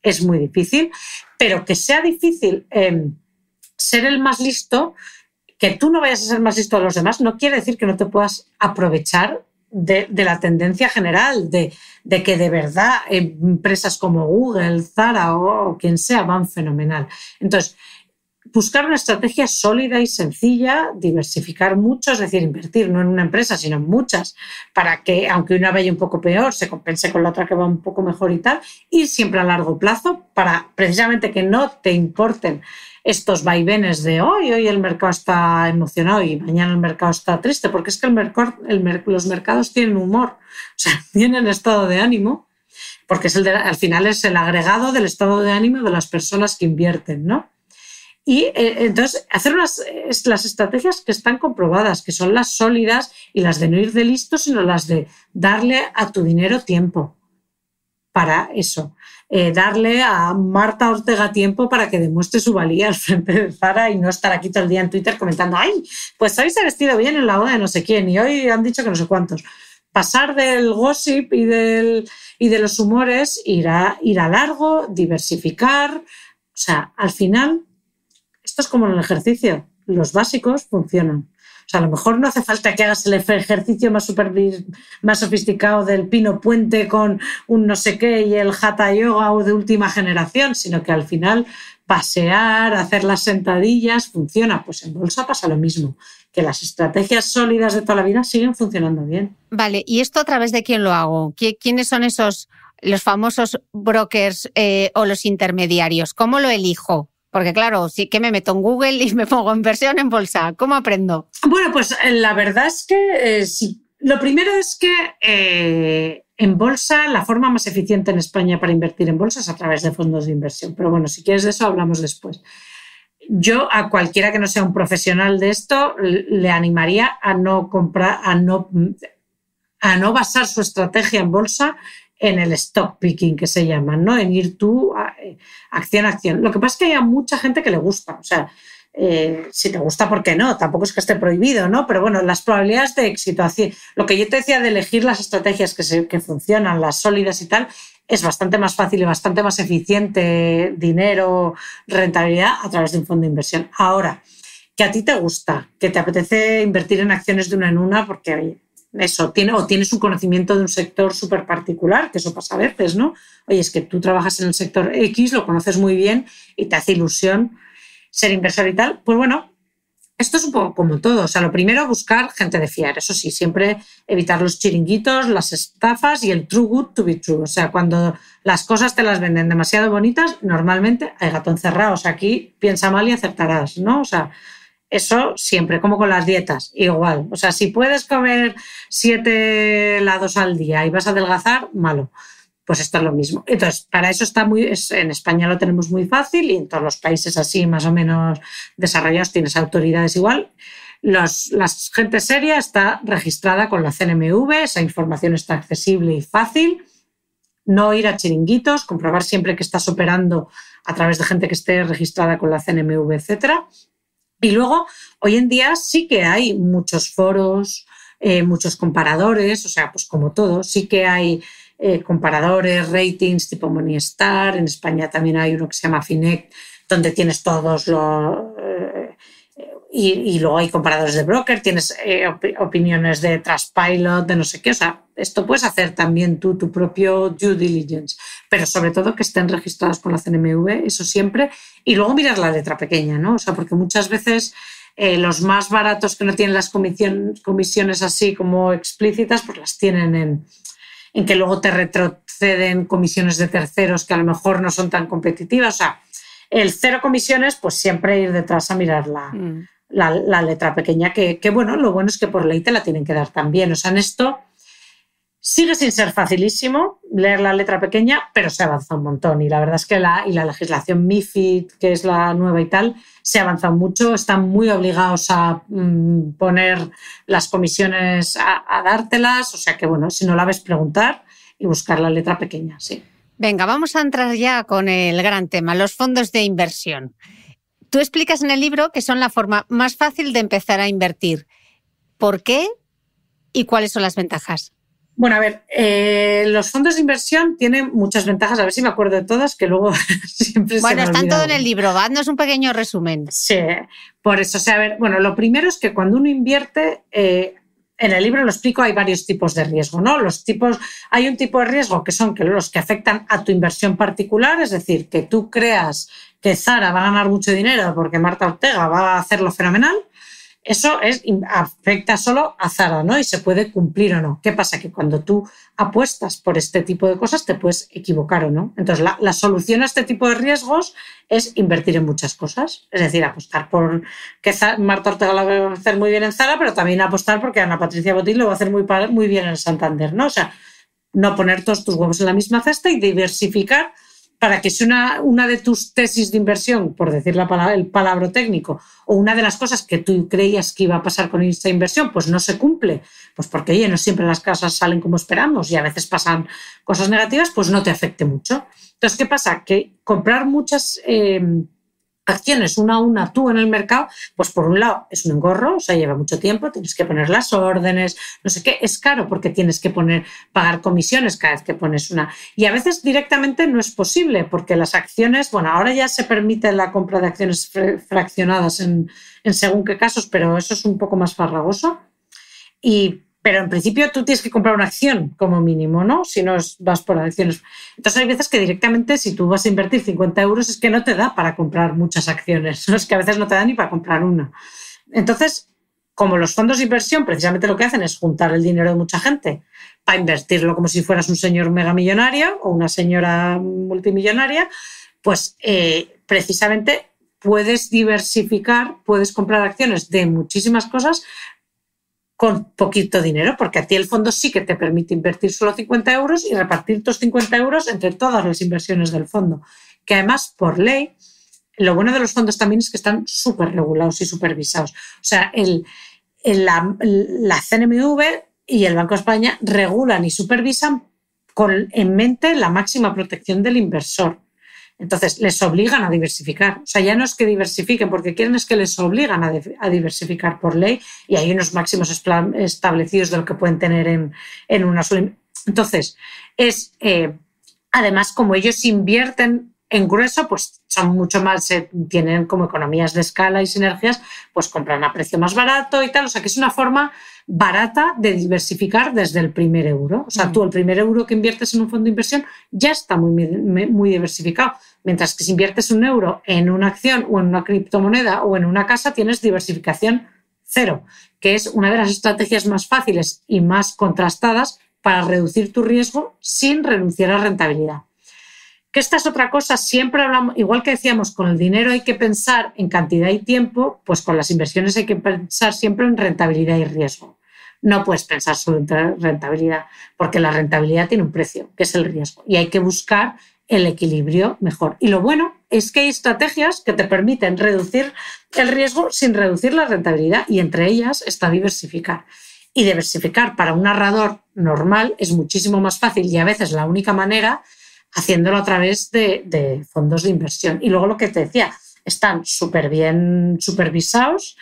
es muy difícil. Pero que sea difícil... Em, ser el más listo, que tú no vayas a ser más listo de los demás, no quiere decir que no te puedas aprovechar de, la tendencia general, de, que de verdad empresas como Google, Zara o, quien sea van fenomenal. Entonces, buscar una estrategia sólida y sencilla, diversificar mucho, es decir, invertir no en una empresa, sino en muchas, para que aunque una vaya un poco peor, se compense con la otra que va un poco mejor y tal, y siempre a largo plazo para precisamente que no te importen estos vaivenes de hoy, hoy el mercado está emocionado y mañana el mercado está triste, porque es que el, mercado, el los mercados tienen humor, o sea, <laughs> tienen estado de ánimo, porque es el al final es el agregado del estado de ánimo de las personas que invierten, ¿no? Y eh, entonces, hacer las estrategias que están comprobadas, que son las sólidas y las de no ir de listo, sino las de darle a tu dinero tiempo para eso, eh, darle a Marta Ortega tiempo para que demuestre su valía al frente de Zara y no estar aquí todo el día en Twitter comentando, ay, pues hoy se ha vestido bien en la boda de no sé quién y hoy han dicho que no sé cuántos. Pasar del gossip y, del, y de los humores, irá ir a largo, diversificar. O sea, al final, esto es como en el ejercicio, los básicos funcionan a lo mejor no hace falta que hagas el ejercicio más, más sofisticado del pino puente con un no sé qué y el hatha yoga o de última generación, sino que al final pasear, hacer las sentadillas, funciona. Pues en bolsa pasa lo mismo, que las estrategias sólidas de toda la vida siguen funcionando bien. Vale, ¿y esto a través de quién lo hago? ¿Quiénes son esos, los famosos brokers eh, o los intermediarios? ¿Cómo lo elijo? Porque claro, sí que me meto en Google y <laughs> me pongo inversión en bolsa. ¿Cómo aprendo? Bueno, pues eh, la verdad es que eh, Lo primero es que eh, en bolsa la forma más eficiente en España para invertir en bolsa es a través de fondos de inversión. Pero bueno, si quieres de eso hablamos después. Yo a cualquiera que no sea un profesional de esto le animaría a no comprar, a no, a no basar su estrategia en bolsa en el stock picking que se llama, ¿no? En ir tú a, eh, acción a acción. Lo que pasa es que hay mucha gente que le gusta, o sea, eh, si te gusta, ¿por qué no? Tampoco es que esté prohibido, ¿no? Pero bueno, las probabilidades de éxito, así, lo que yo te decía de elegir las estrategias que, funcionan, las sólidas y tal, es bastante más fácil y bastante más eficiente dinero, rentabilidad a través de un fondo de inversión. Ahora, que a ti te gusta, que te apetece invertir en acciones de una en una, porque hay eso, tiene, o tienes un conocimiento de un sector súper particular, que eso pasa a veces, ¿no? Oye, es que tú trabajas en el sector X, lo conoces muy bien y te hace ilusión ser inversor y tal. Pues bueno, esto es un poco como todo. O sea, lo primero, buscar gente de fiar. Eso sí, siempre evitar los chiringuitos, las estafas y el true good to be true. O sea, cuando las cosas te las venden demasiado bonitas, normalmente hay gatón encerrado. O sea, aquí piensa mal y acertarás, ¿no? O sea, eso siempre, como con las dietas, igual. O sea, si puedes comer siete lados al día y vas a adelgazar, malo. Pues esto es lo mismo. Entonces, para eso está muy. en España lo tenemos muy fácil y en todos los países así, más o menos desarrollados, tienes autoridades igual. la gente seria está registrada con la CNMV, esa información está accesible y fácil. No ir a chiringuitos, comprobar siempre que estás operando a través de gente que esté registrada con la CNMV, etcétera y luego, hoy en día sí que hay muchos foros, eh, muchos comparadores, o sea, pues como todo, sí que hay eh, comparadores, ratings tipo Star, en España también hay uno que se llama Finect, donde tienes todos los, y, luego hay comparadores de broker, tienes eh, opiniones de Trustpilot, de no sé qué. O sea, esto puedes hacer también tú, tu propio due diligence, pero sobre todo que estén registrados por la CNMV, eso siempre. Y luego mirar la letra pequeña, ¿no? O sea, porque muchas veces eh, los más baratos que no tienen las comisiones comisiones así como explícitas, pues las tienen en, en que luego te retroceden comisiones de terceros que a lo mejor no son tan competitivas. O sea, el cero comisiones, pues siempre ir detrás a mirar la, mm la, letra pequeña, que, bueno, lo bueno es que por ley te la tienen que dar también. O sea, en esto sigue sin ser facilísimo leer la letra pequeña, pero se avanza un montón. Y la verdad es que la, y la legislación MIFID, que es la nueva y tal, se ha avanzado mucho. Están muy obligados a mm, poner las comisiones a, a dártelas. O sea que bueno, si no la ves, preguntar y buscar la letra pequeña, sí. Venga, vamos a entrar ya con el gran tema, los fondos de inversión. Tú explicas en el libro que son la forma más fácil de empezar a invertir. ¿Por qué y cuáles son las ventajas? Bueno, a ver, eh, los fondos de inversión tienen muchas ventajas, a ver si me acuerdo de todas, que luego <laughs> siempre se me están todo en el libro, haznos un pequeño resumen. Sí, por eso, o sea, a ver, bueno, lo primero es que cuando uno invierte, eh, en el libro lo explico, hay varios tipos de riesgo, ¿no? Los tipos, hay un tipo de riesgo que son los que afectan a tu inversión particular, es decir, que tú creas que Zara va a ganar mucho dinero porque Marta Ortega va a hacerlo fenomenal, eso es, afecta solo a Zara, ¿no? Y se puede cumplir o no. ¿Qué pasa? Que cuando tú apuestas por este tipo de cosas te puedes equivocar o no. Entonces, la, solución a este tipo de riesgos es invertir en muchas cosas. Es decir, apostar por que Marta Ortega lo va a hacer muy bien en Zara, pero también apostar porque Ana Patricia Botín lo va a hacer muy, bien en Santander, ¿no? O sea, no poner todos tus huevos en la misma cesta y diversificar para que si una, de tus tesis de inversión, por decir la palabra, el palabro técnico, o una de las cosas que tú creías que iba a pasar con esta inversión, pues no se cumple, pues porque oye, no siempre las casas salen como esperamos y a veces pasan cosas negativas, pues no te afecte mucho. Entonces, ¿qué pasa? Que comprar muchas... Eh, acciones una a una tú en el mercado, pues por un lado es un engorro, o sea, lleva mucho tiempo, tienes que poner las órdenes, no sé qué, es caro porque tienes que poner, pagar comisiones cada vez que pones una. Y a veces directamente no es posible porque las acciones, bueno, ahora ya se permite la compra de acciones fraccionadas en, en según qué casos, pero eso es un poco más farragoso. Y pero en principio tú tienes que comprar una acción como mínimo, ¿no? Si no vas por acciones. Entonces hay veces que directamente si tú vas a invertir 50 euros es que no te da para comprar muchas acciones, <laughs> es que a veces no te da ni para comprar una. Entonces, como los fondos de inversión precisamente lo que hacen es juntar el dinero de mucha gente para invertirlo como si fueras un señor megamillonario o una señora multimillonaria, pues eh, precisamente puedes diversificar, puedes comprar acciones de muchísimas cosas, con poquito dinero, porque a ti el fondo sí que te permite invertir solo 50 euros y repartir tus 50 euros entre todas las inversiones del fondo, que además por ley, lo bueno de los fondos también es que están súper regulados y supervisados. O sea, la, la, CNMV y el Banco de España regulan y supervisan con en mente la máxima protección del inversor. Entonces, les obligan a diversificar. O sea, ya no es que diversifiquen porque quieren, es que les obligan a, diversificar por ley y hay unos máximos establecidos de lo que pueden tener en, en una sola. Entonces, es, eh, además, como ellos invierten en grueso, pues son mucho más, eh, tienen como economías de escala y sinergias, pues compran a precio más barato y tal. O sea, que es una forma barata de diversificar desde el primer euro. O sea, mm. tú el primer euro que inviertes en un fondo de inversión ya está muy, muy diversificado. Mientras que si inviertes un euro en una acción o en una criptomoneda o en una casa, tienes diversificación cero, que es una de las estrategias más fáciles y más contrastadas para reducir tu riesgo sin renunciar a rentabilidad. Que esta es otra cosa, siempre hablamos, igual que decíamos, con el dinero hay que pensar en cantidad y tiempo, pues con las inversiones hay que pensar siempre en rentabilidad y riesgo. No puedes pensar solo en rentabilidad, porque la rentabilidad tiene un precio, que es el riesgo, y hay que buscar el equilibrio mejor. Y lo bueno es que hay estrategias que te permiten reducir el riesgo sin reducir la rentabilidad, y entre ellas está diversificar. Y diversificar para un narrador normal es muchísimo más fácil y a veces la única manera haciéndolo a través de, fondos de inversión. Y luego lo que te decía, están súper bien supervisados.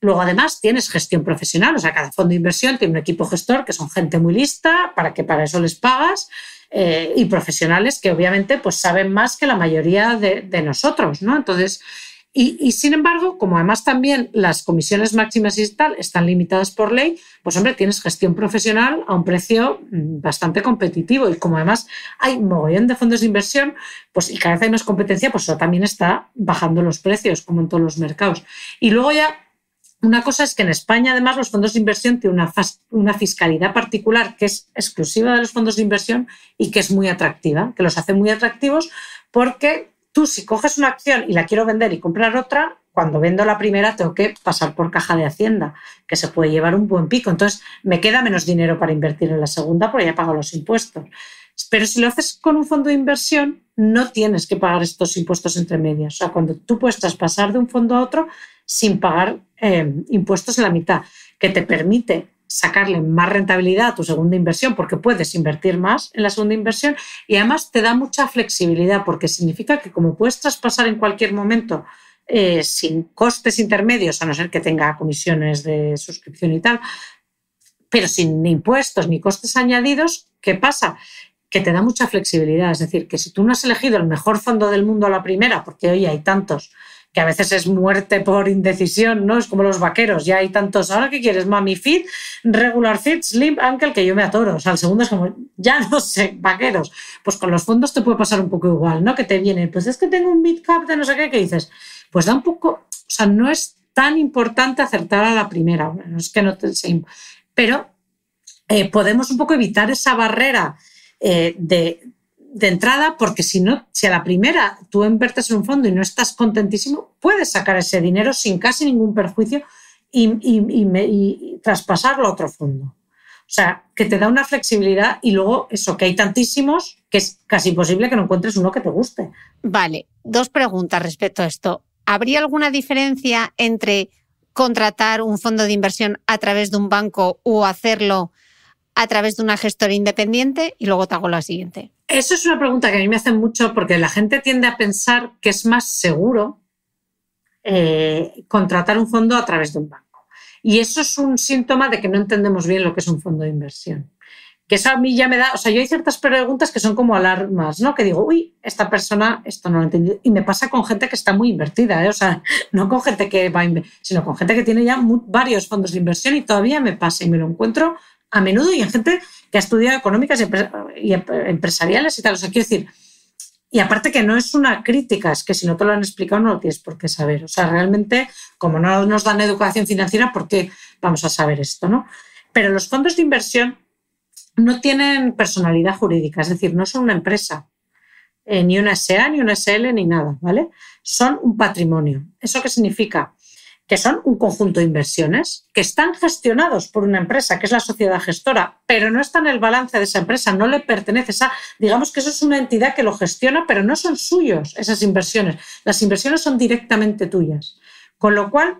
Luego, además, tienes gestión profesional, o sea, cada fondo de inversión tiene un equipo gestor que son gente muy lista, para que para eso les pagas, eh, y profesionales que obviamente pues, saben más que la mayoría de, nosotros, ¿no? Entonces, y, sin embargo, como además también las comisiones máximas y tal están limitadas por ley, pues hombre, tienes gestión profesional a un precio mm, bastante competitivo. Y como además hay un mogollón de fondos de inversión, pues y cada vez hay más competencia, pues eso también está bajando los precios, como en todos los mercados. Y luego ya una cosa es que en España, además, los fondos de inversión tienen una, fiscalidad particular que es exclusiva de los fondos de inversión y que es muy atractiva, que los hace muy atractivos porque tú si coges una acción y la quiero vender y comprar otra, cuando vendo la primera tengo que pasar por caja de Hacienda, que se puede llevar un buen pico. Entonces me queda menos dinero para invertir en la segunda porque ya pago los impuestos. Pero si lo haces con un fondo de inversión, no tienes que pagar estos impuestos entre medias. O sea, cuando tú puedes pasar de un fondo a otro sin pagar eh, impuestos en la mitad, que te permite sacarle más rentabilidad a tu segunda inversión porque puedes invertir más en la segunda inversión y además te da mucha flexibilidad porque significa que como puedes traspasar en cualquier momento eh, sin costes intermedios, a no ser que tenga comisiones de suscripción y tal, pero sin impuestos ni costes añadidos, ¿qué pasa? Que te da mucha flexibilidad. Es decir, que si tú no has elegido el mejor fondo del mundo a la primera, porque hoy hay tantos, que a veces es muerte por indecisión, ¿no? Es como los vaqueros, ya hay tantos, ahora qué quieres, mami fit, regular fit, slim, el que yo me atoro. O sea, el segundo es como, ya <laughs> no sé, vaqueros. Pues con los fondos te puede pasar un poco igual, ¿no? Que te viene, pues es que tengo un mid cap de no sé qué, que dices, pues da un poco, o sea, no es tan importante acertar a la primera, es que no te pero eh, podemos un poco evitar esa barrera eh, de de entrada, porque si no, si a la primera tú invertes en un fondo y no estás contentísimo, puedes sacar ese dinero sin casi ningún perjuicio y, y, traspasarlo a otro fondo. O sea, que te da una flexibilidad y luego eso, que hay tantísimos que es casi imposible que no encuentres uno que te guste. Vale, dos preguntas respecto a esto. ¿Habría alguna diferencia entre contratar un fondo de inversión a través de un banco o hacerlo a través de una gestora independiente y luego te hago la siguiente. Eso es una pregunta que a mí me hacen mucho porque la gente tiende a pensar que es más seguro eh, contratar un fondo a través de un banco. Y eso es un síntoma de que no entendemos bien lo que es un fondo de inversión. Que eso a mí ya me da, o sea, yo hay ciertas preguntas que son como alarmas, ¿no? Que digo, uy, esta persona esto no lo ha entendido. Y me pasa con gente que está muy invertida, ¿eh? o sea, no con gente que va a sino con gente que tiene ya varios fondos de inversión y todavía me pasa y me lo encuentro a menudo y hay gente que ha estudiado económicas y em, empresariales y tal. O sea, quiero decir, y aparte que no es una crítica, es que si no te lo han explicado no lo tienes por qué saber. O sea, realmente, como no nos dan educación financiera, ¿por qué vamos a saber esto? ¿no? Pero los fondos de inversión no tienen personalidad jurídica, es decir, no son una empresa, eh, ni una SA, ni una SL, ni nada, ¿vale? Son un patrimonio. ¿Eso qué significa? que son un conjunto de inversiones que están gestionados por una empresa, que es la sociedad gestora, pero no está en el balance de esa empresa, no le pertenece. digamos que eso es una entidad que lo gestiona, pero no son suyos esas inversiones. Las inversiones son directamente tuyas. Con lo cual,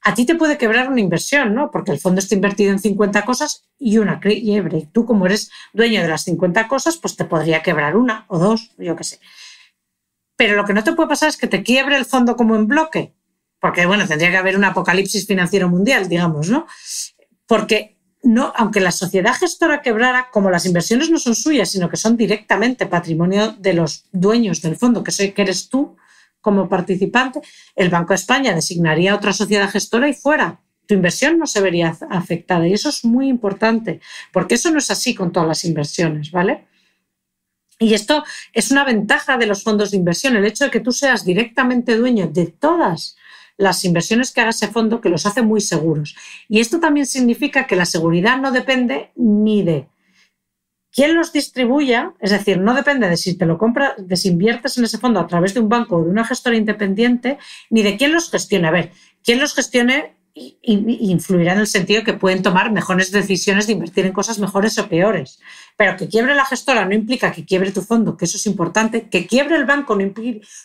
a ti te puede quebrar una inversión, ¿no? Porque el fondo está invertido en 50 cosas y una quiebre. Y tú, como eres dueño de las 50 cosas, pues te podría quebrar una o dos, yo qué sé. Pero lo que no te puede pasar es que te quiebre el fondo como en bloque porque bueno, tendría que haber un apocalipsis financiero mundial, digamos, ¿no? Porque no, aunque la sociedad gestora quebrara, como las inversiones no son suyas, sino que son directamente patrimonio de los dueños del fondo, que, soy, que eres tú como participante, el Banco de España designaría otra sociedad gestora y fuera. Tu inversión no se vería afectada. Y eso es muy importante, porque eso no es así con todas las inversiones, ¿vale? Y esto es una ventaja de los fondos de inversión, el hecho de que tú seas directamente dueño de todas las inversiones que haga ese fondo que los hace muy seguros. Y esto también significa que la seguridad no depende ni de quién los distribuya, es decir, no depende de si te lo compras, de si inviertes en ese fondo a través de un banco o de una gestora independiente, ni de quién los gestione. A ver, quién los gestione influirá en el sentido que pueden tomar mejores decisiones de invertir en cosas mejores o peores. Pero que quiebre la gestora no implica que quiebre tu fondo, que eso es importante. Que quiebre el banco no,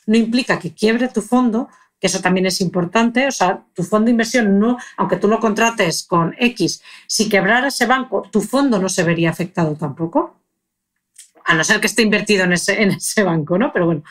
implica que quiebre tu fondo, que eso también es importante. O sea, tu fondo de inversión no, aunque tú lo contrates con X, si quebrara ese banco, tu fondo no se vería afectado tampoco. A no ser que esté invertido en ese, en ese banco, ¿no? Pero bueno.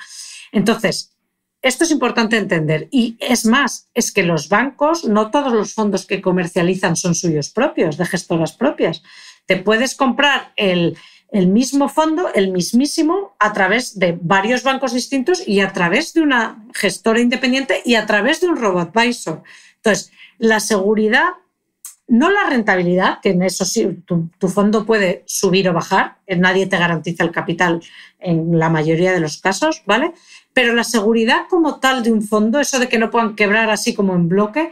Entonces, esto es importante entender. Y es más, es que los bancos, no todos los fondos que comercializan son suyos propios, de gestoras propias. Te puedes comprar el, el mismo fondo, el mismísimo, a través de varios bancos distintos y a través de una gestora independiente y a través de un robot advisor. Entonces, la seguridad, no la rentabilidad, que en eso sí, tu, fondo puede subir o bajar, eh, nadie te garantiza el capital en la mayoría de los casos, ¿vale? Pero la seguridad como tal de un fondo, eso de que no puedan quebrar así como en bloque,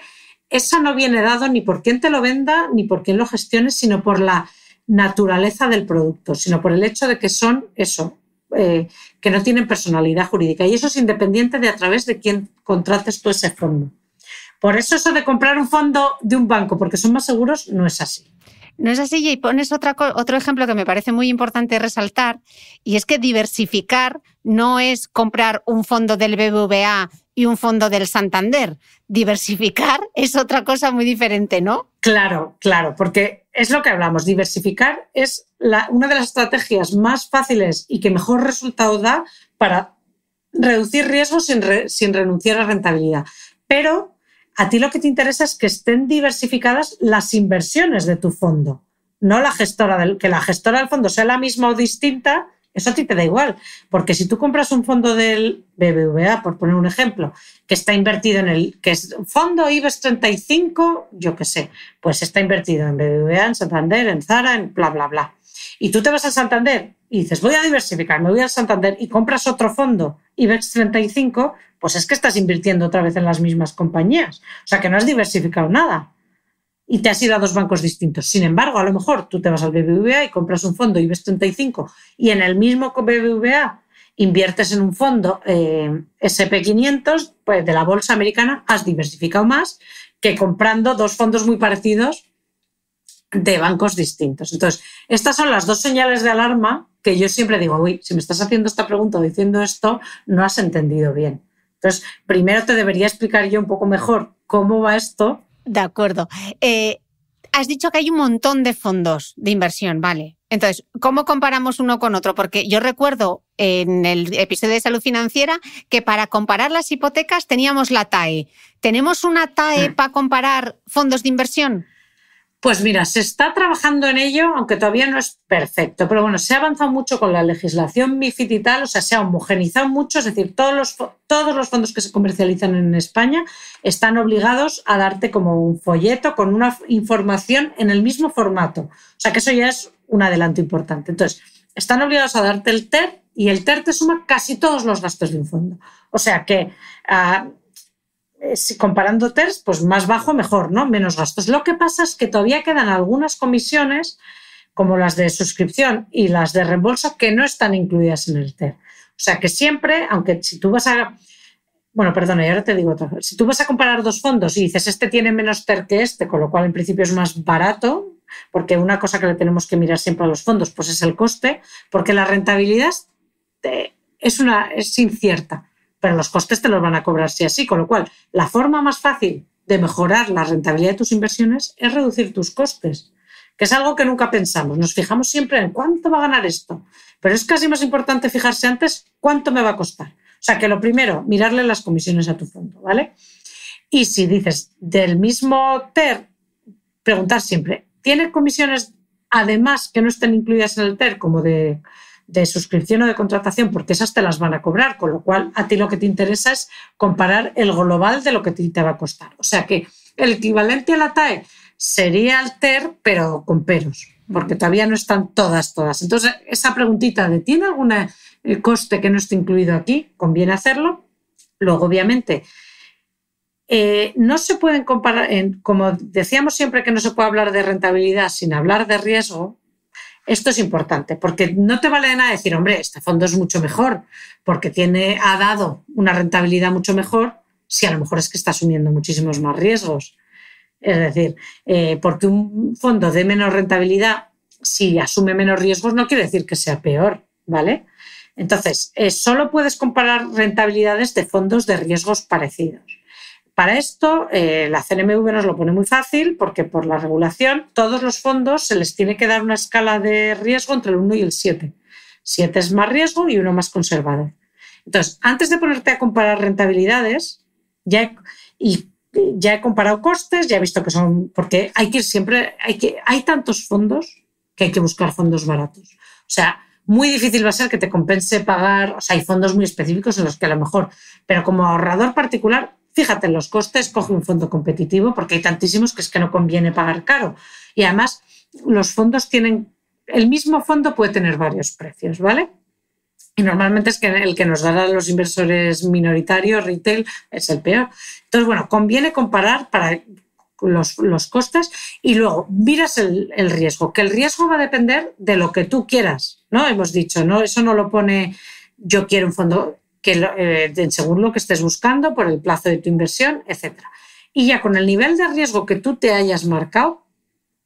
eso no viene dado ni por quién te lo venda, ni por quién lo gestione, sino por la naturaleza del producto, sino por el hecho de que son eso, eh, que no tienen personalidad jurídica. Y eso es independiente de a través de quién contrates tú ese fondo. Por eso eso de comprar un fondo de un banco, porque son más seguros, no es así. No es así, y pones otra, otro ejemplo que me parece muy importante resaltar, y es que diversificar no es comprar un fondo del BBVA y un fondo del Santander. Diversificar <laughs> es otra cosa muy diferente, ¿no? Claro, claro, porque es lo que hablamos, diversificar es una de las estrategias más fáciles y que mejor resultado da para reducir riesgos sin, renunciar a rentabilidad. Pero a ti lo que te interesa es que estén diversificadas las inversiones de tu fondo, no la gestora del, que la gestora del fondo sea la misma o distinta, eso a ti te da igual, porque si tú compras un fondo del BBVA, por poner un ejemplo, que está invertido en el, que es fondo IBEX 35, yo qué sé, pues está invertido en BBVA, en Santander, en Zara, en bla, bla, bla. Y tú te vas a Santander y dices, voy a diversificar, me voy a Santander y compras otro fondo IBEX 35, pues es que estás invirtiendo otra vez en las mismas compañías. O sea que no has diversificado nada y te has ido a dos bancos distintos. Sin embargo, a lo mejor tú te vas al BBVA y compras un fondo ves 35 y en el mismo BBVA inviertes en un fondo eh, SP500 pues de la bolsa americana, has diversificado más que comprando dos fondos muy parecidos de bancos distintos. Entonces, estas son las dos señales de alarma que yo siempre digo, uy, si me estás haciendo esta pregunta o diciendo esto, no has entendido bien. Entonces, primero te debería explicar yo un poco mejor cómo va esto de acuerdo. Eh, has dicho que hay un montón de fondos de inversión, ¿vale? Entonces, ¿cómo comparamos uno con otro? Porque yo recuerdo en el episodio de salud financiera que para comparar las hipotecas teníamos la TAE. ¿Tenemos una TAE para comparar fondos de inversión? Pues mira, se está trabajando en ello, aunque todavía no es perfecto, pero bueno, se ha avanzado mucho con la legislación MIFID y tal, o sea, se ha homogenizado mucho, es decir, todos los, todos los fondos que se comercializan en España están obligados a darte como un folleto con una información en el mismo formato. O sea, que eso ya es un adelanto importante. Entonces, están obligados a darte el TER y el TER te suma casi todos los gastos de un fondo. O sea que... Ah, eh, comparando TERS, pues más bajo mejor, ¿no? Menos gastos. Lo que pasa es que todavía quedan algunas comisiones, como las de suscripción y las de reembolso, que no están incluidas en el TER. O sea que siempre, aunque si tú vas a. Bueno, perdona, y ahora te digo otra cosa. Si tú vas a comparar dos fondos y dices, este tiene menos TER que este, con lo cual en principio es más barato, porque una cosa que le tenemos que mirar siempre a los fondos, pues es el coste, porque la rentabilidad eh, es, una, es incierta pero los costes te los van a cobrar si así. Con lo cual, la forma más fácil de mejorar la rentabilidad de tus inversiones es reducir tus costes, que es algo que nunca pensamos. Nos fijamos siempre en cuánto va a ganar esto, pero es casi más importante fijarse antes cuánto me va a costar. O sea, que lo primero, mirarle las comisiones a tu fondo, ¿vale? Y si dices del mismo TER, preguntar siempre, ¿tiene comisiones además que no estén incluidas en el TER, como de de suscripción o de contratación, porque esas te las van a cobrar, con lo cual a ti lo que te interesa es comparar el global de lo que te va a costar. O sea que el equivalente a la TAE sería el TER, pero con peros, porque todavía no están todas, todas. Entonces, esa preguntita de ¿tiene algún eh, coste que no esté incluido aquí? Conviene hacerlo. Luego, obviamente, eh, no se pueden comparar, como decíamos siempre que no se puede hablar de rentabilidad sin hablar de riesgo, esto es importante, porque no te vale de nada decir, hombre, este fondo es mucho mejor, porque tiene, ha dado una rentabilidad mucho mejor, si a lo mejor es que está asumiendo muchísimos más riesgos. Es decir, eh, porque un fondo de menos rentabilidad, si asume menos riesgos, no quiere decir que sea peor, ¿vale? Entonces, eh, solo puedes comparar rentabilidades de fondos de riesgos parecidos. Para esto, eh, la CNMV nos lo pone muy fácil porque por la regulación todos los fondos se les tiene que dar una escala de riesgo entre el 1 y el 7. 7 es más riesgo y uno más conservador. Entonces, antes de ponerte a comparar rentabilidades, ya he, y ya he comparado costes, ya he visto que son, porque hay que ir siempre, hay, que, hay tantos fondos que hay que buscar fondos baratos. O sea, muy difícil va a ser que te compense pagar, o sea, hay fondos muy específicos en los que a lo mejor, pero como ahorrador particular, fíjate los costes, coge un fondo competitivo, porque hay tantísimos que es que no conviene pagar caro. Y además, los fondos tienen, el mismo fondo puede tener varios precios, ¿vale? Y normalmente es que el que nos darán los inversores minoritarios, retail, es el peor. Entonces, bueno, conviene comparar para los, costes y luego miras el, el, riesgo, que el riesgo va a depender de lo que tú quieras, ¿no? Hemos dicho, ¿no? Eso no lo pone yo quiero un fondo eh, según lo que estés buscando, por el plazo de tu inversión, etc. Y ya con el nivel de riesgo que tú te hayas marcado,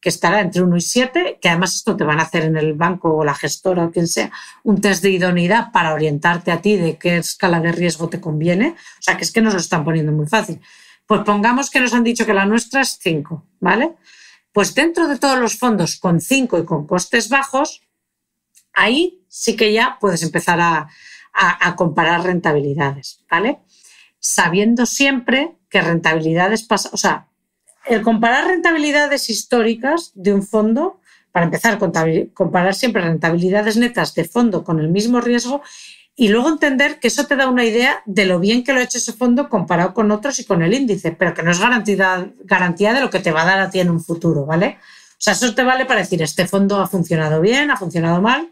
que estará entre 1 y 7, que además esto te van a hacer en el banco o la gestora o quien sea, un test de idoneidad para orientarte a ti de qué escala de riesgo te conviene. O sea, que es que nos lo están poniendo muy fácil. Pues pongamos que nos han dicho que la nuestra es 5, ¿vale? Pues dentro de todos los fondos con 5 y con costes bajos, ahí sí que ya puedes empezar a, a, comparar rentabilidades, ¿vale? Sabiendo siempre que rentabilidades pasan, o sea, el comparar rentabilidades históricas de un fondo, para empezar, comparar siempre rentabilidades netas de fondo con el mismo riesgo y luego entender que eso te da una idea de lo bien que lo ha hecho ese fondo comparado con otros y con el índice, pero que no es garantía, garantía de lo que te va a dar a ti en un futuro, ¿vale? O sea, eso te vale para decir, este fondo ha funcionado bien, ha funcionado mal,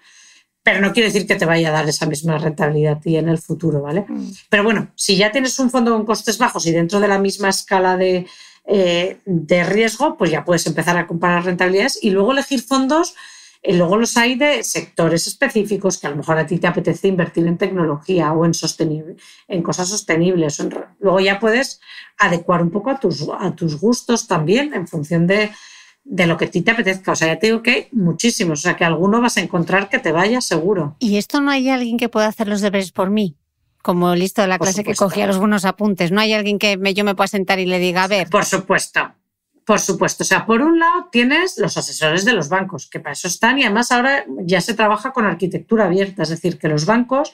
pero no quiere decir que te vaya a dar esa misma rentabilidad a ti en el futuro, ¿vale? Mm. Pero bueno, si ya tienes un fondo con costes bajos y dentro de la misma escala de, eh, riesgo, pues ya puedes empezar a comparar rentabilidades y luego elegir fondos. Y eh, luego los hay de sectores específicos que a lo mejor a ti te apetece invertir en tecnología o en, sostenible, en cosas sostenibles. luego ya puedes adecuar un poco a tus, a tus gustos también en función de de lo que a ti te apetezca. O sea, ya te digo que hay muchísimos. O sea, que alguno vas a encontrar que te vaya seguro. ¿Y esto no hay alguien que pueda hacer los deberes por mí? Como listo de la clase que cogía los buenos apuntes. ¿No hay alguien que yo me pueda sentar y le diga, a ver? Por supuesto. Por supuesto. O sea, por un lado tienes los asesores de los bancos, que para eso están y además ahora ya se trabaja con arquitectura abierta. Es decir, que los bancos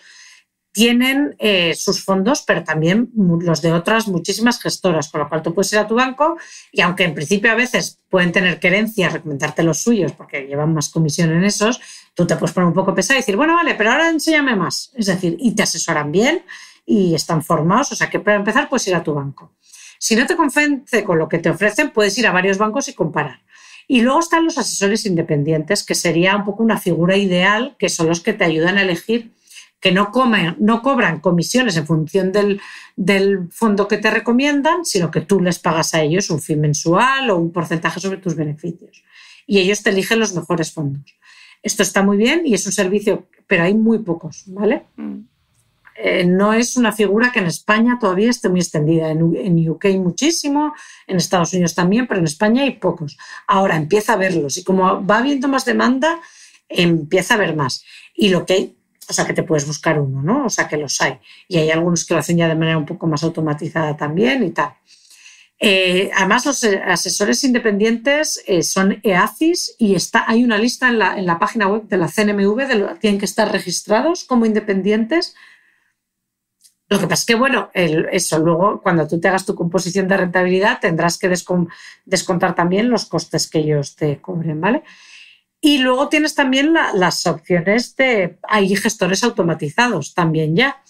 tienen eh, sus fondos, pero también los de otras muchísimas gestoras, con lo cual tú puedes ir a tu banco y aunque en principio a veces pueden tener querencia recomendarte los suyos porque llevan más comisión en esos, tú te puedes poner un poco pesado y decir, bueno, vale, pero ahora enséñame más. Es decir, y te asesoran bien y están formados, o sea que para empezar puedes ir a tu banco. Si no te convence con lo que te ofrecen, puedes ir a varios bancos y comparar. Y luego están los asesores independientes, que sería un poco una figura ideal, que son los que te ayudan a elegir que no, comen, no cobran comisiones en función del, fondo que te recomiendan, sino que tú les pagas a ellos un fin mensual o un porcentaje sobre tus beneficios. Y ellos te eligen los mejores fondos. Esto está muy bien y es un servicio, pero hay muy pocos, ¿vale? Mm. Eh, no es una figura que en España todavía esté muy extendida. En, en, UK muchísimo, en Estados Unidos también, pero en España hay pocos. Ahora empieza a verlos y como va habiendo más demanda, empieza a ver más. Y lo que o sea que te puedes buscar uno, ¿no? O sea que los hay. Y hay algunos que lo hacen ya de manera un poco más automatizada también y tal. Eh, además, los eh, asesores independientes eh, son EACIS y está, hay una lista en la, página web de la CNMV, de lo, tienen que estar registrados como independientes. Lo que pasa es que, bueno, eso luego, cuando tú te hagas tu composición de rentabilidad, tendrás que descontar también los costes que ellos te cobren, ¿vale? Y luego tienes también las opciones de, hay gestores automatizados también ya,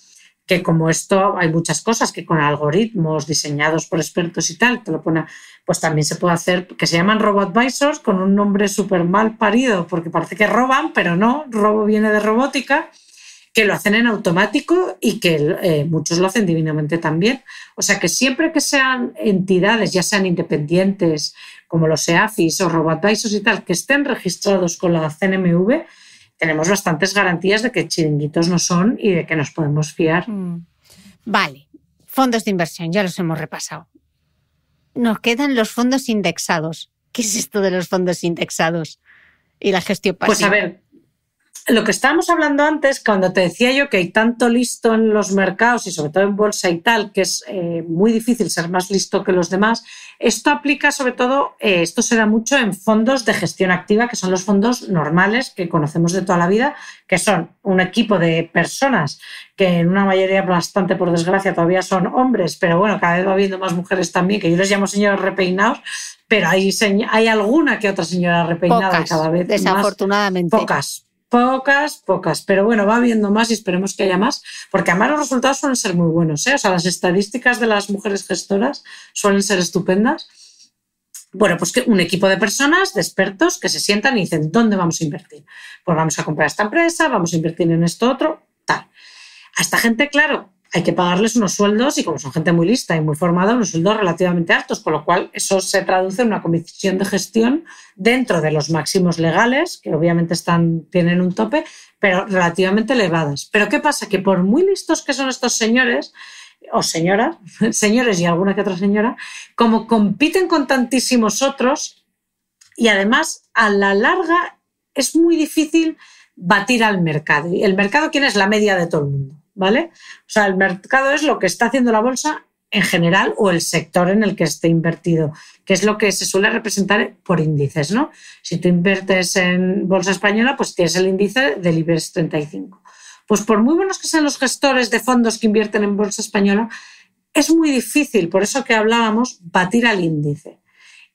que como esto hay muchas cosas que con algoritmos diseñados por expertos y tal, te lo pone, pues también se puede hacer, que se llaman robot advisors con un nombre súper mal parido, porque parece que roban, pero no, robo viene de robótica que lo hacen en automático y que eh, muchos lo hacen divinamente también. O sea que siempre que sean entidades, ya sean independientes, como los EAFIS o Robotizos y tal, que estén registrados con la CNMV, tenemos bastantes garantías de que chiringuitos no son y de que nos podemos fiar. Mm. Vale, fondos de inversión, ya los hemos repasado. Nos quedan los fondos indexados. ¿Qué es esto de los fondos indexados y la gestión pasiva? Pues a ver, lo que estábamos hablando antes, cuando te decía yo que hay tanto listo en los mercados y sobre todo en bolsa y tal, que es eh, muy difícil ser más listo que los demás, esto aplica sobre todo, eh, esto se da mucho en fondos de gestión activa, que son los fondos normales que conocemos de toda la vida, que son un equipo de personas que en una mayoría bastante, por desgracia, todavía son hombres, pero bueno, cada vez va habiendo más mujeres también, que yo les llamo señores repeinados, pero hay, hay alguna que otra señora repeinada cada vez. Desafortunadamente. pocas Pocas, pocas, pero bueno, va habiendo más y esperemos que haya más, porque además los resultados suelen ser muy buenos, ¿eh? o sea, las estadísticas de las mujeres gestoras suelen ser estupendas. Bueno, pues que un equipo de personas, de expertos, que se sientan y dicen, ¿dónde vamos a invertir? Pues vamos a comprar esta empresa, vamos a invertir en esto otro, tal. A esta gente, claro, hay que pagarles unos sueldos y como son gente muy lista y muy formada, unos sueldos relativamente altos, con lo cual eso se traduce en una comisión de gestión dentro de los máximos legales, que obviamente están, tienen un tope, pero relativamente elevadas. Pero ¿qué pasa? Que por muy listos que son estos señores, o señoras, <laughs> señores y alguna que otra señora, como compiten con tantísimos otros y además a la larga es muy difícil batir al mercado. ¿Y el mercado quién es la media de todo el mundo? ¿vale? O sea, el mercado es lo que está haciendo la bolsa en general o el sector en el que esté invertido, que es lo que se suele representar por índices, ¿no? Si tú inviertes en bolsa española, pues tienes el índice del IBEX 35. Pues por muy buenos que sean los gestores de fondos que invierten en bolsa española, es muy difícil, por eso que hablábamos, batir al índice.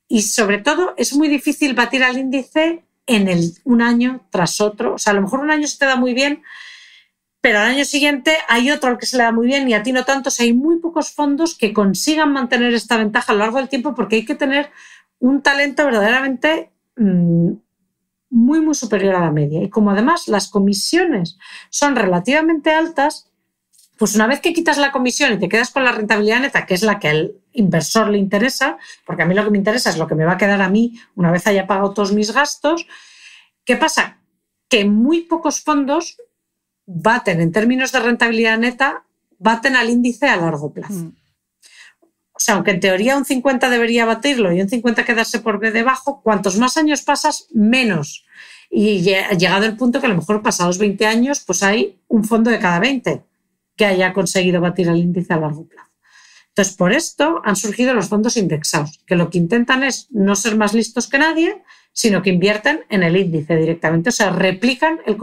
Y sobre todo es muy difícil batir al índice en el, un año tras otro. O sea, a lo mejor un año se te da muy bien pero al año siguiente hay otro al que se le da muy bien y a ti no tanto. hay muy pocos fondos que consigan mantener esta ventaja a lo largo del tiempo porque hay que tener un talento verdaderamente mm, muy, muy superior a la media. Y como además las comisiones son relativamente altas, pues una vez que quitas la comisión y te quedas con la rentabilidad neta, que es la que al inversor le interesa, porque a mí lo que me interesa es lo que me va a quedar a mí una vez haya pagado todos mis gastos, ¿qué pasa? Que muy pocos fondos baten en términos de rentabilidad neta, baten al índice a largo plazo. Mm. O sea, aunque en teoría un 50 debería batirlo y un 50 quedarse por debajo, cuantos más años pasas, menos. Y llegado el punto que a lo mejor pasados 20 años, pues hay un fondo de cada 20 que haya conseguido batir el índice a largo plazo. Entonces, por esto han surgido los fondos indexados, que lo que intentan es no ser más listos que nadie, sino que invierten en el índice directamente, o sea, replican el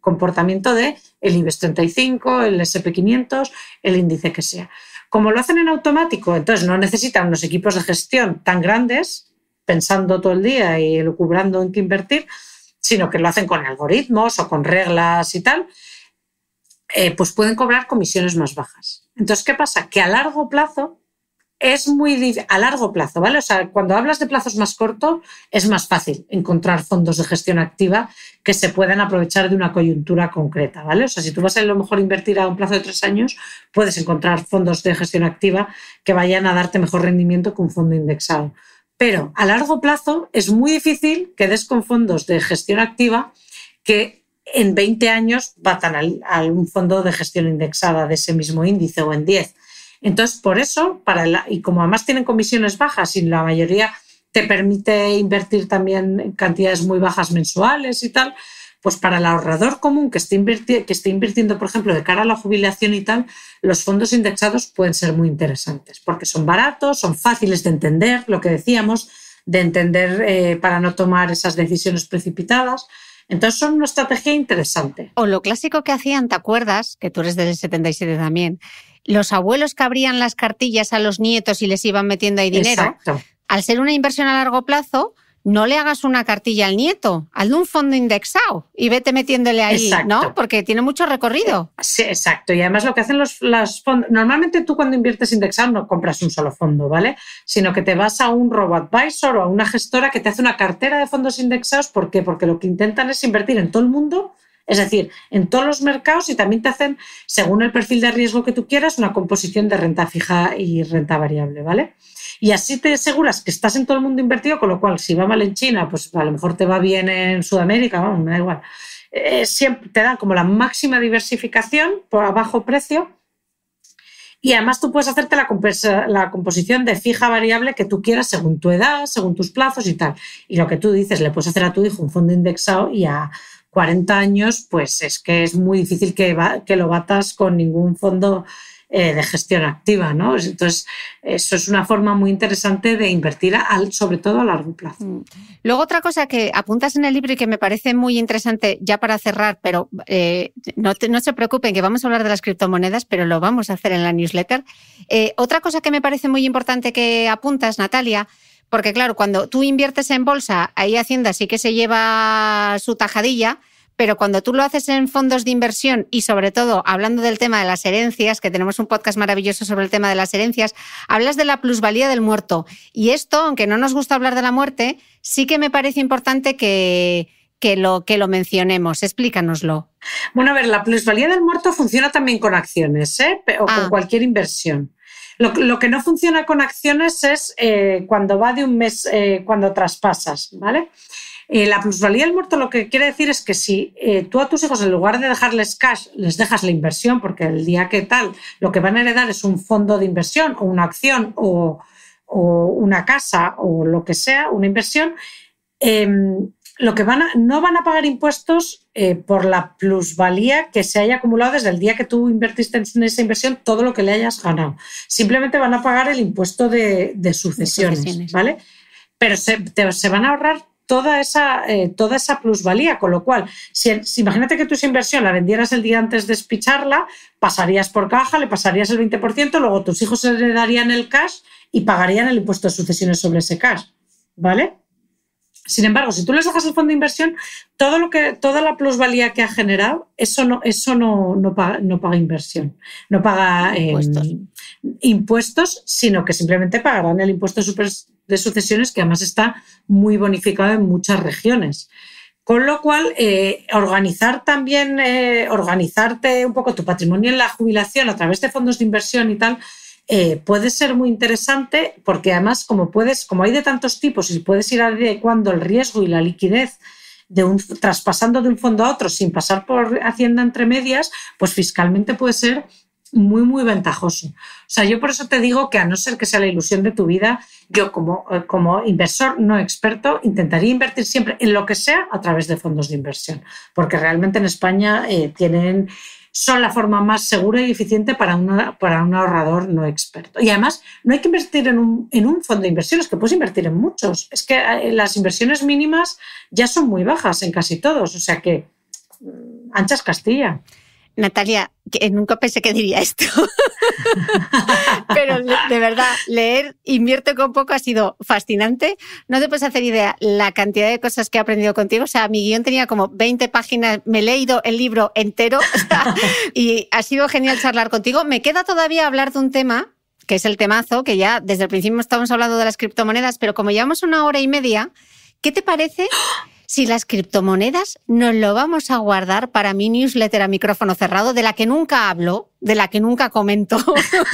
comportamiento de el IBEX 35, el SP500, el índice que sea. Como lo hacen en automático, entonces no necesitan los equipos de gestión tan grandes, pensando todo el día y lucubrando en qué invertir, sino que lo hacen con algoritmos o con reglas y tal, eh, pues pueden cobrar comisiones más bajas. Entonces, ¿qué pasa? Que a largo plazo es muy a largo plazo, ¿vale? O sea, cuando hablas de plazos más cortos, es más fácil encontrar fondos de gestión activa que se puedan aprovechar de una coyuntura concreta, ¿vale? O sea, si tú vas a, lo mejor invertir a un plazo de tres años, puedes encontrar fondos de gestión activa que vayan a darte mejor rendimiento que un fondo indexado. Pero a largo plazo es muy difícil que des con fondos de gestión activa que en 20 años batan a un fondo de gestión indexada de ese mismo índice o en 10. Entonces, por eso, para la, y como además tienen comisiones bajas y la mayoría te permite invertir también en cantidades muy bajas mensuales y tal, pues para el ahorrador común que esté, que esté invirtiendo, por ejemplo, de cara a la jubilación y tal, los fondos indexados pueden ser muy interesantes, porque son baratos, son fáciles de entender, lo que decíamos, de entender eh, para no tomar esas decisiones precipitadas. Entonces son una estrategia interesante. O lo clásico que hacían, ¿te acuerdas? Que tú eres del 77 también, los abuelos que abrían las cartillas a los nietos y les iban metiendo ahí dinero, al ser una inversión a largo plazo, no le hagas una cartilla al nieto, hazle un fondo indexado y vete metiéndole ahí, ¿no? Porque tiene mucho recorrido. Eh, sí, exacto. Y además lo que hacen los, fondos, normalmente tú cuando inviertes indexado no compras un solo fondo, ¿vale? Sino que te vas a un robot advisor o a una gestora que te hace una cartera de fondos indexados. ¿Por qué? Porque lo que intentan es invertir en todo el mundo es decir, en todos los mercados y también te hacen, según el perfil de riesgo que tú quieras, una composición de renta fija y renta variable, ¿vale? Y así te aseguras que estás en todo el mundo invertido, con lo cual si va mal en China, pues a lo mejor te va bien en Sudamérica, vamos, me da igual. Eh, siempre te dan como la máxima diversificación por a bajo precio y además tú puedes hacerte la, la, composición de fija variable que tú quieras según tu edad, según tus plazos y tal. Y lo que tú dices, le puedes hacer a tu hijo un fondo indexado y a 40 años, pues es que es muy difícil que, lo batas con ningún fondo eh, de gestión activa, ¿no? Entonces, eso es una forma muy interesante de invertir, sobre todo a largo plazo. Mm. Luego, otra cosa que apuntas en el libro y que me parece muy interesante, ya para cerrar, pero eh, no, se preocupen que vamos a hablar de las criptomonedas, pero lo vamos a hacer en la newsletter. Eh, otra cosa que me parece muy importante que apuntas, Natalia, porque claro, cuando tú inviertes en bolsa, ahí Hacienda sí que se lleva su tajadilla, pero cuando tú lo haces en fondos de inversión y sobre todo hablando del tema de las herencias, que tenemos un podcast maravilloso sobre el tema de las herencias, hablas de la plusvalía del muerto. Y esto, aunque no nos gusta hablar de la muerte, sí que me parece importante que, que lo, que lo mencionemos. Explícanoslo. Bueno, a ver, la plusvalía del muerto funciona también con acciones ¿eh? o con ah. cualquier inversión. Lo, que no funciona con acciones es eh, cuando va de un mes, eh, cuando traspasas, ¿vale? Eh, la plusvalía del muerto lo que quiere decir es que si tú a tus hijos, en lugar de dejarles cash, les dejas la inversión, porque el día que tal, lo que van a heredar es un fondo de inversión o una acción o, una casa o lo que sea, una inversión, em, lo que van no van a pagar impuestos eh, por la plusvalía que se haya acumulado desde el día que tú invertiste en esa inversión, todo lo que le hayas ganado. Simplemente van a pagar el impuesto de, sucesiones, ¿vale? Pero se, van a ahorrar toda esa, eh, toda esa plusvalía. Con lo cual, si, imagínate que tú esa inversión la vendieras el día antes de despicharla pasarías por caja, le pasarías el 20%, luego tus hijos se heredarían el cash y pagarían el impuesto de sucesiones sobre ese cash. ¿Vale? Sin embargo, si tú les dejas el fondo de inversión, todo lo que, toda la plusvalía que ha generado, eso no, eso no, no, paga, inversión, no paga eh, impuestos. sino que simplemente pagarán el impuesto de sucesiones, que además está muy bonificado en muchas regiones. Con lo cual, eh, organizar también, eh, organizarte un poco tu patrimonio en la jubilación a través de fondos de inversión y tal, eh, puede ser muy interesante porque además como puedes, como hay de tantos tipos y puedes ir adecuando el riesgo y la liquidez de un, traspasando de un fondo a otro sin pasar por Hacienda entre medias, pues fiscalmente puede ser muy, muy ventajoso. O sea, yo por eso te digo que a no ser que sea la ilusión de tu vida, yo como, eh, como inversor no experto intentaría invertir siempre en lo que sea a través de fondos de inversión, porque realmente en España eh, tienen son la forma más segura y eficiente para, para un ahorrador no experto. Y además, no hay que invertir en un, en un, fondo de inversiones, que puedes invertir en muchos. Es que eh, las inversiones mínimas ya son muy bajas en casi todos, o sea que mm, anchas Castilla. Natalia, que eh, nunca pensé que diría esto, <laughs> pero de verdad, leer Invierte con poco ha sido fascinante. No te puedes hacer idea la cantidad de cosas que he aprendido contigo. O sea, mi guión tenía como 20 páginas, me he leído el libro entero <laughs> y ha sido genial charlar contigo. Me queda todavía hablar de un tema que es el temazo, que ya desde el principio estamos hablando de las criptomonedas, pero como llevamos una hora y media, ¿qué te parece? si las criptomonedas nos lo vamos a guardar para mi newsletter a micrófono cerrado, de la que nunca hablo, de la que nunca comento. <laughs>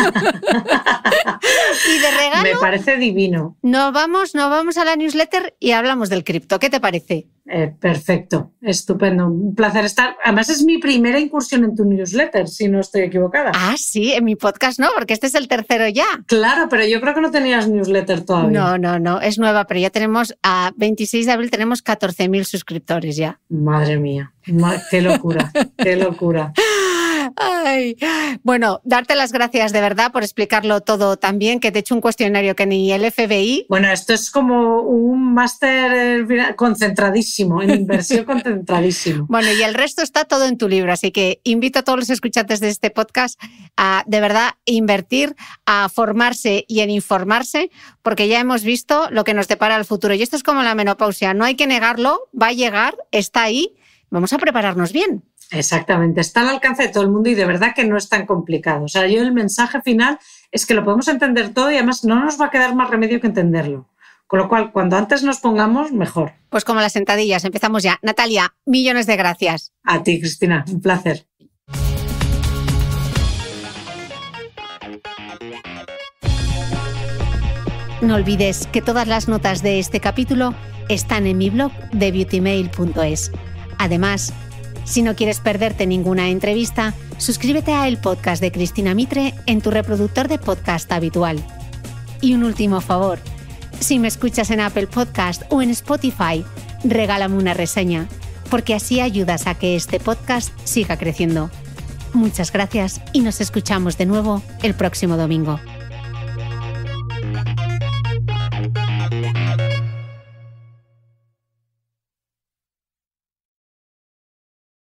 y de regalo. Me parece divino. Nos vamos, no vamos a la newsletter y hablamos del cripto. ¿Qué te parece? Eh, perfecto, estupendo, un placer estar. Además es mi primera incursión en tu newsletter, si no estoy equivocada. Ah, sí, en mi podcast no, porque este es el tercero ya. Claro, pero yo creo que no tenías newsletter todavía. No, no, no, es nueva, pero ya tenemos, a 26 de abril tenemos 14.000 suscriptores ya. Madre mía, qué locura, qué locura. <laughs> Bueno, darte las gracias de verdad por explicarlo todo también, que te he hecho un cuestionario que ni el FBI. Bueno, esto es como un máster eh, concentradísimo, en inversión <laughs> concentradísimo. Bueno, y el resto está todo en tu libro, así que invito a todos los escuchantes de este podcast a de verdad invertir, a formarse y en informarse, porque ya hemos visto lo que nos depara el futuro. Y esto es como la menopausia, no hay que negarlo, va a llegar, está ahí, vamos a prepararnos bien. Exactamente, está al alcance de todo el mundo y de verdad que no es tan complicado. O sea, yo el mensaje final es que lo podemos entender todo y además no nos va a quedar más remedio que entenderlo. Con lo cual, cuando antes nos pongamos, mejor. Pues como las sentadillas, empezamos ya. Natalia, millones de gracias. A ti, Cristina, un placer. No olvides que todas las notas de este capítulo están en mi blog de beautymail.es. Además, si no quieres perderte ninguna entrevista, suscríbete a el podcast de Cristina Mitre en tu reproductor de podcast habitual. Y un último favor, si me escuchas en Apple Podcast o en Spotify, regálame una reseña, porque así ayudas a que este podcast siga creciendo. Muchas gracias y nos escuchamos de nuevo el próximo domingo.